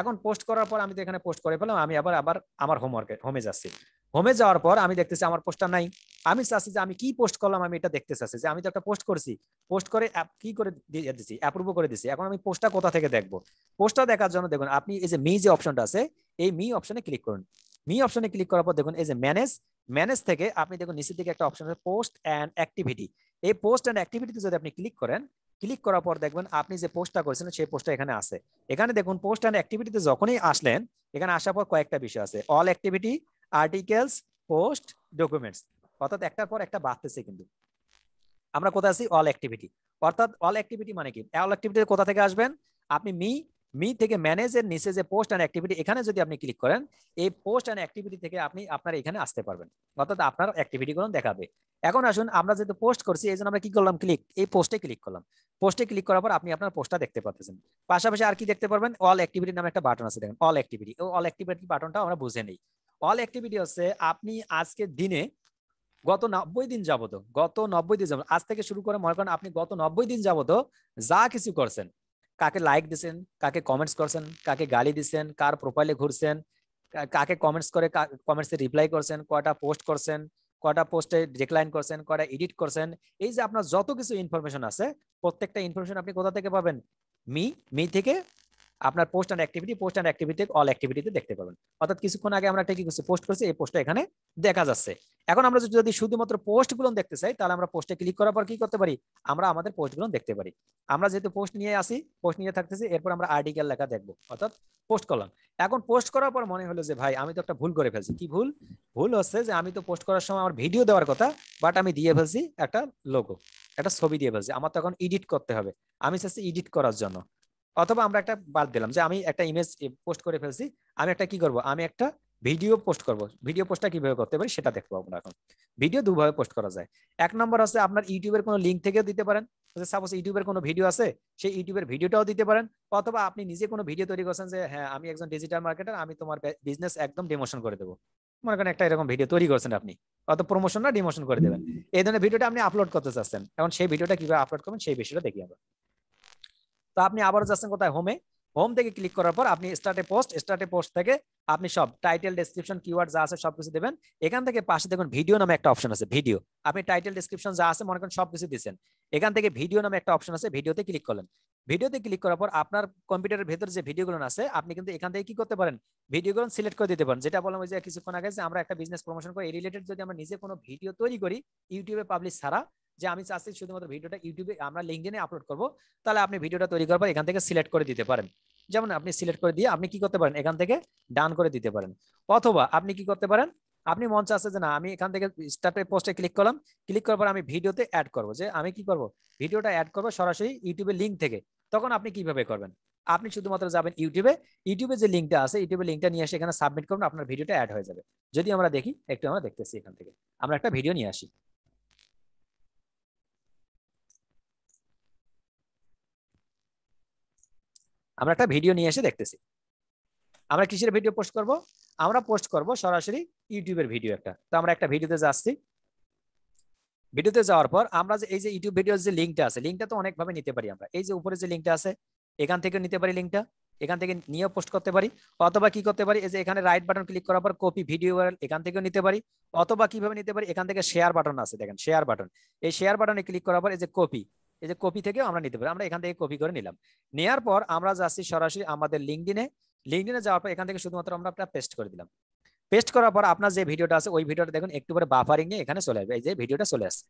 এখন পোস্ট করার পর আমি তো এখানে পোস্ট করে পেলাম আমি আবার আবার আমার হোমওয়ার্কে হোমে যাচ্ছি হোমে যাওয়ার পর আমি দেখতেছি আমার পোস্টটা নাই আমি চাচ্ছি যে আমি কি পোস্ট করলাম আমি এটা দেখতে চাচ্ছি যে আমি তো একটা পোস্ট করছি পোস্ট করে কি করে দিয়ে দিছি অ্যাপ্রুভ করে দিছি এখন আমি পোস্টটা কোথা থেকে দেখবো পোস্টটা দেখার জন্য দেখুন আপনি এই যে মি যে অপশনটা আছে এই মি অপশনে ক্লিক করুন মি অপশনে ক্লিক করার পর দেখুন এই যে ম্যানেজ ম্যানেজ থেকে আপনি দেখুন নিচের দিকে একটা অপশন আছে পোস্ট অ্যান্ড অ্যাক্টিভিটি এই পোস্ট অ্যান্ড অ্যাক্টিভিটিতে যদি আপনি ক্লিক করেন ক্লিক করার পর দেখবেন আপনি যে পোস্টটা করেছেন সেই পোস্টটা এখানে আছে এখানে দেখুন পোস্ট অ্যান্ড অ্যাক্টিভিটিতে যখনই আসলেন এখানে আসার পর কয়েকটা বিষয় আছে all activity articles post documents অর্থাৎ একটার পর একটা বাড়তেছে কিন্তু আমরা কোথায় আছি অল অ্যাক্টিভিটি অর্থাৎ অল অ্যাক্টিভিটি মানে কি অল অ্যাক্টিভিটি কোথা থেকে আসবেন আপনি মি মি থেকে ম্যানেজের নিচে যে পোস্ট অ্যান্ড অ্যাক্টিভিটি এখানে যদি আপনি ক্লিক করেন এই পোস্ট অ্যান্ড অ্যাক্টিভিটি থেকে আপনি আপনার এখানে আসতে পারবেন অর্থাৎ আপনার অ্যাক্টিভিটিগুলো দেখাবে এখন আসুন আমরা যেহেতু পোস্ট করছি এই জন্য আমরা কি করলাম ক্লিক এই পোস্টে ক্লিক করলাম পোস্টে ক্লিক করার পর আপনি আপনার পোস্টটা দেখতে পাচ্ছেন পাশাপাশি আর কি দেখতে পারবেন অল অ্যাক্টিভিটি নামে একটা বাটন আছে দেখেন অল অ্যাক্টিভিটি ও অল অ্যাক্টিভিটি বাটনটা আমরা বুঝে নেই অল অ্যাক্টিভিটি হচ্ছে আপনি আজকে দিনে গত নব্বই দিন যাবত গত নব্বই দিন যাবত আজ থেকে শুরু করে মনে করেন আপনি গত নব্বই দিন যাবত যা কিছু করছেন কাকে লাইক দিছেন কাকে কমেন্টস করছেন কাকে গালি দিছেন কার প্রোফাইলে ঘুরছেন কাকে কমেন্টস করে কমেন্টসে রিপ্লাই করছেন কয়টা পোস্ট করছেন কয়টা পোস্টে ডিক্লাইন করছেন কয়টা এডিট করছেন এই যে আপনার যত কিছু ইনফরমেশন আছে প্রত্যেকটা ইনফরমেশন আপনি কোথা থেকে পাবেন মি মি থেকে আপনার post and activity post and activity all অ্যাক্টিভিটিতে দেখতে পাবেন অর্থাৎ কিছুক্ষণ আগে আমরা একটা কি করছি পোস্ট করছি এই পোস্টটা এখানে দেখা যাচ্ছে এখন আমরা যদি শুধুমাত্র পোস্ট গুলো দেখতে চাই তাহলে আমরা পোস্টে ক্লিক করার পর কি করতে পারি আমরা আমাদের পোস্ট গুলো দেখতে পারি আমরা যেহেতু পোস্ট নিয়ে আসি পোস্ট নিয়ে থাকতেছি এরপর আমরা আর্টিকেল লেখা দেখবো অর্থাৎ পোস্ট করলাম এখন পোস্ট করার পর মনে হলো যে ভাই আমি তো একটা ভুল করে ফেলছি কি ভুল ভুল হচ্ছে যে আমি তো পোস্ট করার সময় আমার ভিডিও দেওয়ার কথা বাট আমি দিয়ে ফেলছি একটা লোগো একটা ছবি দিয়ে ফেলছি আমার তখন এডিট করতে হবে আমি চাচ্ছি এডিট করার জন্য অথবা আমরা একটা বাদ দিলাম যে আমি একটা ইমেজ পোস্ট করে ফেলছি আমি একটা কি করব আমি একটা ভিডিও পোস্ট করব ভিডিও পোস্টটা কিভাবে করতে পারি সেটা দেখবো আমরা এখন ভিডিও দুভাবে পোস্ট করা যায় এক নম্বর আছে আপনার ইউটিউবের কোনো লিঙ্ক থেকেও দিতে পারেন সাপোজ ইউটিউবের কোনো ভিডিও আছে সেই ইউটিউবের ভিডিওটাও দিতে পারেন অথবা আপনি নিজে কোনো ভিডিও তৈরি করছেন যে হ্যাঁ আমি একজন ডিজিটাল মার্কেটার আমি তোমার বিজনেস একদম ডিমোশন করে দেবো মনে করেন একটা এরকম ভিডিও তৈরি করছেন আপনি অত প্রমোশন না ডিমোশন করে দেবেন এই ধরনের ভিডিওটা আপনি আপলোড করতে চাচ্ছেন এখন সেই ভিডিওটা কিভাবে আপলোড করবেন সেই বিষয়টা দেখি আমরা তো আপনি আবার যাচ্ছেন কোথায় হোমে হোম থেকে ক্লিক করার পর আপনি স্টার্টে পোস্ট স্টার্টে পোস্ট থেকে আপনি সব টাইটেল ডেসক্রিপশন কিওয়ার্ড যা আছে সবকিছু দেবেন এখান থেকে পাশে দেখুন ভিডিও নামে একটা অপশন আছে ভিডিও আপনি টাইটেল ডেসক্রিপশন যা আছে মনে করেন সবকিছু দিচ্ছেন এখান থেকে ভিডিও নামে একটা অপশন আছে ভিডিওতে ক্লিক করলেন ভিডিওতে ক্লিক করার পর আপনার কম্পিউটারের ভেতরে যে ভিডিওগুলো আছে আপনি কিন্তু এখান থেকে কি করতে পারেন ভিডিওগুলো সিলেক্ট করে দিতে পারেন যেটা বললাম ওই যে কিছুক্ষণ আগে যে আমরা একটা বিজনেস প্রমোশন করি এই রিলেটেড যদি আমরা নিজে কোনো ভিডিও তৈরি করি ইউটিউবে পাবলিশ ছাড়া যে আমি চাচ্ছি শুধুমাত্র ভিডিওটা ইউটিউবে আমরা লিঙ্কডিনে আপলোড করব তাহলে আপনি ভিডিওটা তৈরি করবেন এখান থেকে সিলেক্ট করে দিতে পারেন যেমন আপনি সিলেক্ট করে দিয়ে আপনি কি করতে পারেন এখান থেকে ডান করে দিতে পারেন অথবা আপনি কি করতে পারেন আপনি মন চাচ্ছে যে না আমি এখান থেকে স্টার্টে পোস্টে ক্লিক করলাম ক্লিক করার পর আমি ভিডিওতে অ্যাড করব যে আমি কি করব ভিডিওটা অ্যাড করব সরাসরি ইউটিউবের লিঙ্ক থেকে তখন আপনি কিভাবে করবেন আপনি শুধুমাত্র যাবেন ইউটিউবে ইউটিউবে যে লিঙ্কটা আছে ইউটিউবে লিঙ্কটা নিয়ে এসে এখানে সাবমিট করুন আপনার ভিডিওটা অ্যাড হয়ে যাবে যদি আমরা দেখি একটু আমরা দেখতেছি এখান থেকে আমরা একটা ভিডিও নিয়ে আসি আমরা একটা ভিডিও নিয়ে এসে দেখতেছি আমরা কিসের ভিডিও পোস্ট করব আমরা পোস্ট করব সরাসরি ইউটিউবের ভিডিও একটা তো আমরা একটা ভিডিওতে যাচ্ছি ভিডিওতে যাওয়ার পর আমরা যে এই যে ইউটিউব ভিডিওর যে লিঙ্কটা আছে লিঙ্কটা তো অনেকভাবে নিতে পারি আমরা এই যে উপরে যে লিঙ্কটা আছে এখান থেকে নিতে পারি লিঙ্কটা এখান থেকে নিয়েও পোস্ট করতে পারি অথবা কি করতে পারি এই যে এখানে রাইট বাটন ক্লিক করার পর কপি ভিডিও এখান থেকেও নিতে পারি অথবা কিভাবে নিতে পারি এখান থেকে শেয়ার বাটন আছে দেখেন শেয়ার বাটন এই শেয়ার বাটনে ক্লিক করার পর এই যে কপি এই যে কপি থেকেও আমরা নিতে পারি আমরা এখান থেকে কপি করে নিলাম নেওয়ার পর আমরা যাচ্ছি সরাসরি আমাদের লিঙ্কডিনে লিঙ্কডিনে যাওয়ার পর এখান থেকে শুধুমাত্র আমরা পেস্ট করে দিলাম পেস্ট করার পর আপনার যে ভিডিওটা আছে ওই ভিডিওটা দেখুন একটু পরে বাফারিং নিয়ে এখানে চলে আসবে এই যে ভিডিওটা চলে আসছে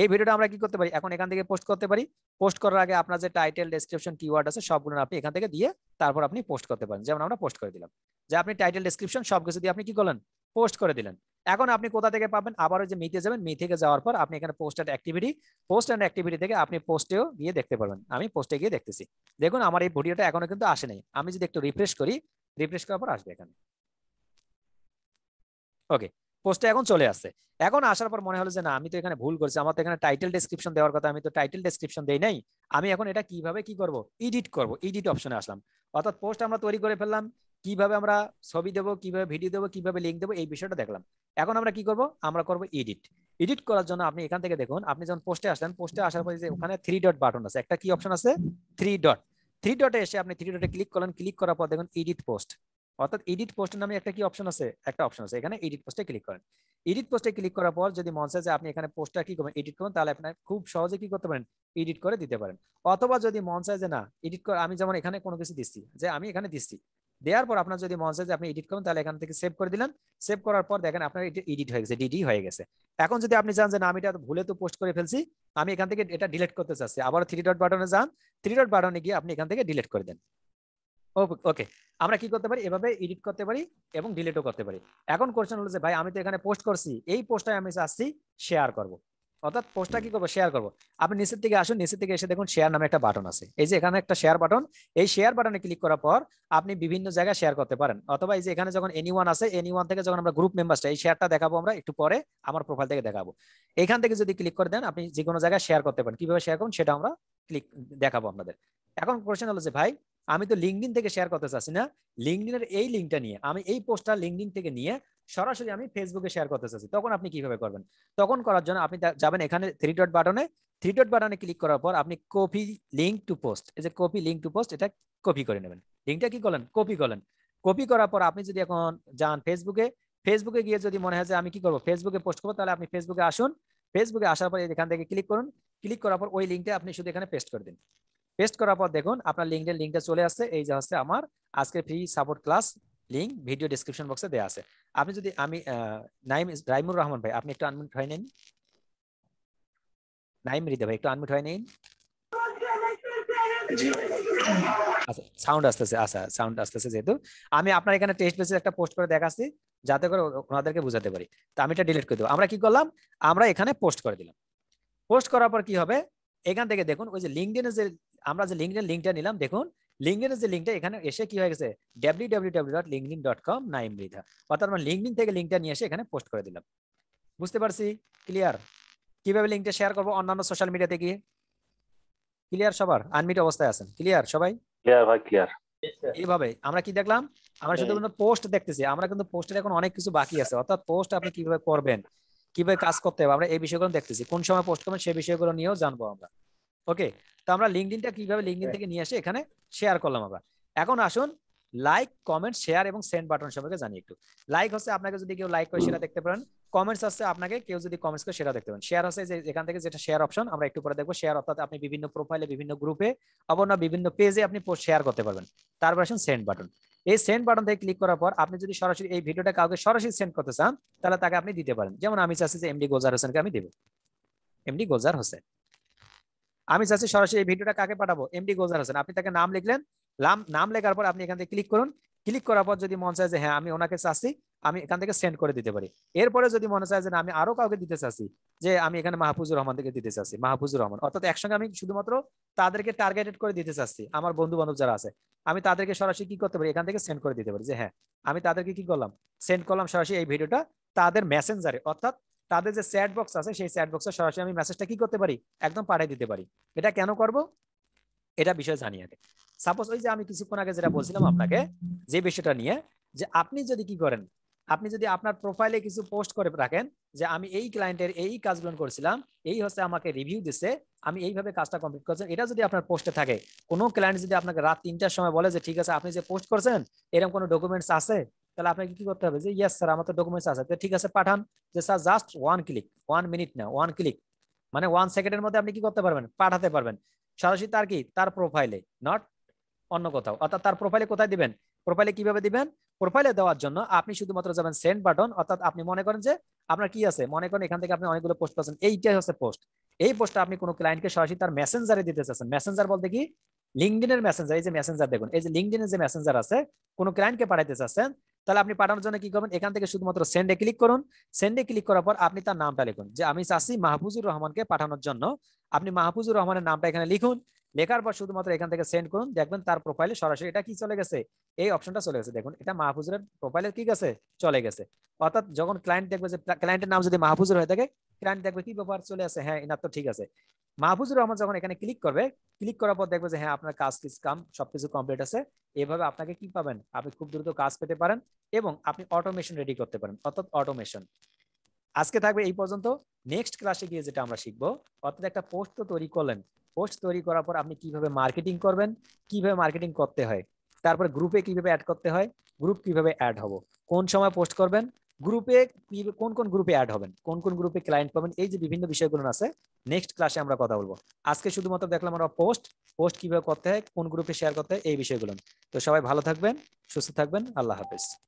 এই ভিডিওটা আমরা কি করতে পারি এখন এখান থেকে পোস্ট করতে পারি পোস্ট করার আগে আপনার যে টাইটেল ডেসক্রিপশন কিওয়ার্ড আছে সবগুলো আপনি এখান থেকে দিয়ে তারপর আপনি পোস্ট করতে পারেন যেমন আমরা পোস্ট করে দিলাম যে আপনি টাইটেল ডেসক্রিপশন সবকিছু দিয়ে আপনি কি করলেন পোস্ট করে দিলেন এখন আপনি কোথা থেকে পাবেন আবারও যে মিথে যাবেন মি থেকে যাওয়ার পর আপনি এখানে post and activity post and activity থেকে আপনি পোস্টেও গিয়ে দেখতে পারবেন আমি পোস্টে গিয়ে দেখতেছি দেখুন আমার এই ভিডিওটা এখনো কিন্তু আসে নাই আমি যদি একটু রিফ্রেশ করি রিফ্রেশ করার পর আসবে এখানে ওকে পোস্টে এখন চলে আসছে এখন আসার পর মনে হলো যে না আমি তো এখানে ভুল করছি আমার তো এখানে টাইটেল ডিসক্রিপশন দেওয়ার কথা আমি তো টাইটেল ডিসক্রিপশন দেই নাই আমি এখন এটা কিভাবে কি করব এডিট করব এডিট অপশনে আসলাম অর্থাৎ পোস্ট আমরা তৈরি করে ফেললাম কিভাবে আমরা ছবি দেবো কিভাবে ভিডিও দেবো কিভাবে লিঙ্ক দেবো এই বিষয়টা দেখলাম এখন আমরা কি করব আমরা করব এডিট এডিট করার জন্য আপনি এখান থেকে দেখুন আপনি যখন পোস্টে আসলেন পোস্টে আসার পরে যে ওখানে থ্রি ডট বাটন আছে একটা কি অপশন আছে থ্রি ডট থ্রি ডটে এসে আপনি থ্রি ডটে ক্লিক করলেন ক্লিক করার পর দেখুন এডিট পোস্ট অর্থাৎ এডিট পোস্টের নামে একটা কি অপশন আছে একটা অপশন আছে এখানে এডিট পোস্টে ক্লিক করেন এডিট পোস্টে ক্লিক করার পর যদি মন চায় যে আপনি এখানে পোস্টটা কি করবেন এডিট করুন তাহলে আপনার খুব সহজে কি করতে পারেন এডিট করে দিতে পারেন অথবা যদি মন চায় যে না এডিট করে আমি যেমন এখানে কোনো কিছু দিচ্ছি যে আমি এখানে দিচ্ছি দেওয়ার পর আপনার যদি মন চায় যে আপনি এডিট করেন তাহলে এখান থেকে সেভ করে দিলেন সেভ করার পর দেখেন আপনার এটা এডিট হয়ে গেছে ডিডি হয়ে গেছে এখন যদি আপনি চান যে না আমি এটা ভুলে তো পোস্ট করে ফেলছি আমি এখান থেকে এটা ডিলিট করতে চাচ্ছি আবার থ্রি ডট বাটনে যান থ্রি ডট বাটনে গিয়ে আপনি এখান থেকে ডিলিট করে দেন ওকে আমরা কি করতে পারি এভাবে এডিট করতে পারি এবং ডিলিটও করতে পারি এখন কোয়েশ্চেন হলো যে ভাই আমি তো এখানে পোস্ট করছি এই পোস্টটাই আমি চাচ্ছি শেয়ার করব অর্থাৎ পোস্টটা কি করবো শেয়ার করবো আপনি নিচের থেকে আসুন নিচের থেকে এসে দেখুন শেয়ার নামে একটা বাটন আছে এই যে এখানে একটা শেয়ার বাটন এই শেয়ার বাটনে ক্লিক করার পর আপনি বিভিন্ন জায়গায় শেয়ার করতে পারেন অথবা এই যে এখানে যখন এনি ওয়ান আছে এনি ওয়ান থেকে যখন আমরা গ্রুপ মেম্বারসটা এই শেয়ারটা দেখাবো আমরা একটু পরে আমার প্রোফাইল থেকে দেখাবো এখান থেকে যদি ক্লিক করে দেন আপনি যে কোনো জায়গায় শেয়ার করতে পারেন কিভাবে শেয়ার করুন সেটা আমরা ক্লিক দেখাবো আপনাদের এখন কোশ্চেন হলো যে ভাই আমি তো লিঙ্কডিন থেকে শেয়ার করতে চাচ্ছি না লিঙ্কডিনের এই লিঙ্কটা নিয়ে আমি এই পোস্টটা লিঙ্কডিন থেকে নিয়ে সরাসরি আমি ফেসবুকে শেয়ার করতে চাচ্ছি তখন আপনি কিভাবে করবেন তখন করার জন্য আপনি যাবেন এখানে থ্রি ডট বাটনে থ্রি ডট বাটনে ক্লিক করার পর আপনি কপি লিঙ্ক টু পোস্ট এই যে কপি লিঙ্ক টু পোস্ট এটা কপি করে নেবেন লিঙ্কটা কি করলেন কপি করলেন কপি করার পর আপনি যদি এখন যান ফেসবুকে ফেসবুকে গিয়ে যদি মনে হয় যে আমি কি করবো ফেসবুকে পোস্ট করবো তাহলে আপনি ফেসবুকে আসুন ফেসবুকে আসার পর এখান থেকে ক্লিক করুন ক্লিক করার পর ওই লিঙ্কটা আপনি শুধু এখানে পেস্ট করে দিন পেস্ট করার পর দেখুন আপনার লিঙ্কের লিঙ্কটা চলে আসছে এই যে হচ্ছে আমার আজকে free support class link video description বক্সে দেওয়া আছে আপনি যদি আমি নাইম রাইমুর রহমান ভাই আপনি একটু আনমিউট হয়ে নিন নাইম রিদে ভাই একটু আনমিউট হয়ে নিন আচ্ছা সাউন্ড আসতেছে আচ্ছা সাউন্ড আসতেছে যেহেতু আমি আপনার এখানে টেস্ট বেসিস একটা পোস্ট করে দেখাচ্ছি যাতে করে ওনাদেরকে বোঝাতে পারি তো আমি এটা ডিলিট করে দেবো আমরা কি করলাম আমরা এখানে পোস্ট করে দিলাম পোস্ট করার পর কি হবে এখান থেকে দেখুন ওই যে লিঙ্কডিনে যে আমরা যে লিঙ্কডিন লিঙ্কটা নিলাম দেখুন লিঙ্কডিনের যে লিঙ্কটা এখানে এসে কি হয়ে গেছে W W W dot LinkedIn dot com Naim Mridha অর্থাৎ আমরা লিঙ্কডিন থেকে লিঙ্কটা নিয়ে এসে এখানে পোস্ট করে দিলাম বুঝতে পারছি ক্লিয়ার কিভাবে লিঙ্কটা শেয়ার করবো অন্যান্য সোশ্যাল মিডিয়াতে গিয়ে ক্লিয়ার সবার আনমিট অবস্থায় আছেন ক্লিয়ার সবাই ক্লিয়ার ভাই ক্লিয়ার এইভাবে আমরা কি দেখলাম আমরা হ্যাঁ। শুধু পোস্ট দেখতেছি আমরা কিন্তু পোস্টের এখন অনেক কিছু বাকি আছে অর্থাৎ পোস্ট আপনি কিভাবে করবেন কিভাবে কাজ করতে হবে আমরা এই বিষয়গুলো দেখতেছি কোন সময় পোস্ট করবেন সেই বিষয়গুলো নিয়েও জানবো আমরা ওকে তো আমরা লিঙ্কডিনটা কিভাবে লিঙ্কডিন হ্যাঁ। থেকে নিয়ে আসে এখানে শেয়ার করলাম আবার এখন আসুন লাইক কমেন্ট শেয়ার এবং সেন্ড বাটন সবাইকে জানি একটু লাইক হচ্ছে আপনাকে যদি কেউ লাইক করে সেটা দেখতে পারেন কমেন্টস আছে আপনাকে কেউ যদি কমেন্টস করে সেটা দেখতে পারেন শেয়ার আছে যে এখান থেকে যেটা শেয়ার অপশন আমরা একটু পরে দেখবো শেয়ার অর্থাৎ আপনি বিভিন্ন প্রোফাইলে বিভিন্ন গ্রুপে আবার না বিভিন্ন পেজে আপনি শেয়ার করতে পারবেন তারপর আসুন সেন্ড বাটন এই সেন্ড বাটন থেকে ক্লিক করার পর আপনি যদি সরাসরি এই ভিডিওটা কাউকে সরাসরি সেন্ড করতে চান তাহলে তাকে আপনি দিতে পারেন যেমন আমি চাচ্ছি যে এমডি গোজার হোসেনকে আমি দেবো এমডি গোজার হোসেন আমি চাচ্ছি সরাসরি এই ভিডিওটা কাকে পাঠাবো এমডি গোজার হাসান আপনি তাকে নাম লিখলেন নাম লেখার পর আপনি এখান থেকে ক্লিক করুন ক্লিক করার পর যদি মন চায় যে হ্যাঁ আমি ওনাকে চাচ্ছি আমি এখান থেকে সেন্ড করে দিতে পারি এরপরে যদি মনে চায় যে আমি আরো কাউকে দিতে চাচ্ছি যে আমি এখানে মাহফুজুর রহমান থেকে দিতে চাচ্ছি মাহফুজুর রহমান অর্থাৎ একসঙ্গে আমি শুধুমাত্র তাদেরকে টার্গেটেড করে দিতে চাচ্ছি আমার বন্ধু বান্ধব যারা আছে আমি তাদেরকে সরাসরি কি করতে পারি এখান থেকে সেন্ড করে দিতে পারি যে হ্যাঁ আমি তাদেরকে কি করলাম সেন্ড করলাম সরাসরি এই ভিডিওটা তাদের মেসেঞ্জারে অর্থাৎ তাদের যে চ্যাট বক্স আছে সেই চ্যাট বক্সে সরাসরি আমি মেসেজটা কি করতে পারি একদম পাঠিয়ে দিতে পারি এটা কেন করব এটা বিষয় জানি আগে সাপোজ ওই যে আমি কিছুক্ষণ আগে যেটা বলছিলাম আপনাকে যে বিষয়টা নিয়ে যে আপনি যদি কি করেন আপনি যদি আপনার প্রোফাইলে কিছু পোস্ট করে রাখেন যে আমি এই ক্লায়েন্টের এই কাজগুলো করেছিলাম এই হচ্ছে আমাকে রিভিউ দিছে আমি এইভাবে কাজটা কমপ্লিট করছেন এটা যদি আপনার পোস্টে থাকে কোনো ক্লায়েন্ট যদি আপনাকে রাত তিনটার সময় বলে যে ঠিক আছে আপনি যে পোস্ট করছেন এরকম কোনো ডকুমেন্টস আছে তাহলে আপনাকে কি করতে হবে যে ইয়াস স্যার আমার তো ডকুমেন্টস আছে ঠিক আছে পাঠান যে sir just one click one minute না ওয়ান ক্লিক মানে ওয়ান সেকেন্ডের মধ্যে আপনি কি করতে পারবেন পাঠাতে পারবেন সরাসরি তার কি তার প্রোফাইলে নট অন্য কোথাও অর্থাৎ তার প্রোফাইলে কোথায় দিবেন প্রোফাইলে কিভাবে দিবেন প্রোফাইলে দেওয়ার জন্য আপনি শুধুমাত্র যাবেন সেন্ড বাটন অর্থাৎ আপনি মনে করেন যে আপনার কি আছে মনে করেন এখান থেকে আপনি অনেকগুলো পোস্ট পাচ্ছেন এইটাই হচ্ছে পোস্ট এই পোস্টটা আপনি কোনো ক্লায়েন্টকে সরাসরি তার মেসেঞ্জারে দিতে চাচ্ছেন মেসেঞ্জার বলতে কি লিঙ্কডিনের মেসেঞ্জার এই যে মেসেঞ্জার দেখুন এই যে লিঙ্কডিনের যে মেসেঞ্জার আছে কোনো ক্লায়েন্টকে পাঠাইতে চাচ্ছেন তাহলে আপনি পাঠানোর জন্য কি করবেন এখান থেকে শুধুমাত্র সেন্ডে ক্লিক করুন সেন্ডে ক্লিক করার পর আপনি তার নামটা লিখুন যে আমি চাষি মাহফুজুর রহমানকে পাঠানোর জন্য আপনি মাহফুজুর রহমানের নামটা এখানে লিখুন লেখার পর শুধুমাত্র এখান থেকে সেন্ড করুন দেখবেন তার প্রোফাইলে সরাসরি এটা কি চলে গেছে এই অপশনটা চলে গেছে দেখুন এটা মাহফুজুরের প্রোফাইলে কি গেছে চলে গেছে অর্থাৎ যখন ক্লায়েন্ট দেখবে যে ক্লায়েন্টের নাম যদি মাহফুজুর হয়ে থাকে ক্লায়েন্ট দেখবে কি ব্যাপার চলে আসে হ্যাঁ এনার তো ঠিক আছে মাহফুজুর রহমান যখন এখানে ক্লিক করবে ক্লিক করার পর দেখবে যে হ্যাঁ আপনার কাজ কিস কাম সবকিছু কমপ্লিট আছে এভাবে আপনাকে কি পাবেন আপনি খুব দ্রুত কাজ পেতে পারেন এবং আপনি অটোমেশন রেডি করতে পারেন অর্থাৎ অটোমেশন আজকে থাকবে এই পর্যন্ত নেক্সট ক্লাসে গিয়ে যেটা আমরা শিখবো অর্থাৎ একটা পোস্ট তো তৈরি করলেন পোস্ট তৈরি করার পর আপনি কিভাবে মার্কেটিং করবেন কিভাবে মার্কেটিং করতে হয় তারপর গ্রুপে কিভাবে অ্যাড করতে হয় গ্রুপ কিভাবে অ্যাড হবো কোন সময় পোস্ট করবেন গ্রুপে কোন কোন গ্রুপে অ্যাড হবেন কোন কোন গ্রুপে ক্লায়েন্ট পাবেন এই যে বিভিন্ন বিষয়গুলো আছে নেক্সট ক্লাসে আমরা কথা বলবো আজকে শুধুমাত্র দেখলাম আমরা পোস্ট পোস্ট কিভাবে করতে হয় কোন গ্রুপে শেয়ার করতে হয় এই বিষয়গুলো তো সবাই ভালো থাকবেন সুস্থ থাকবেন আল্লাহ হাফিজ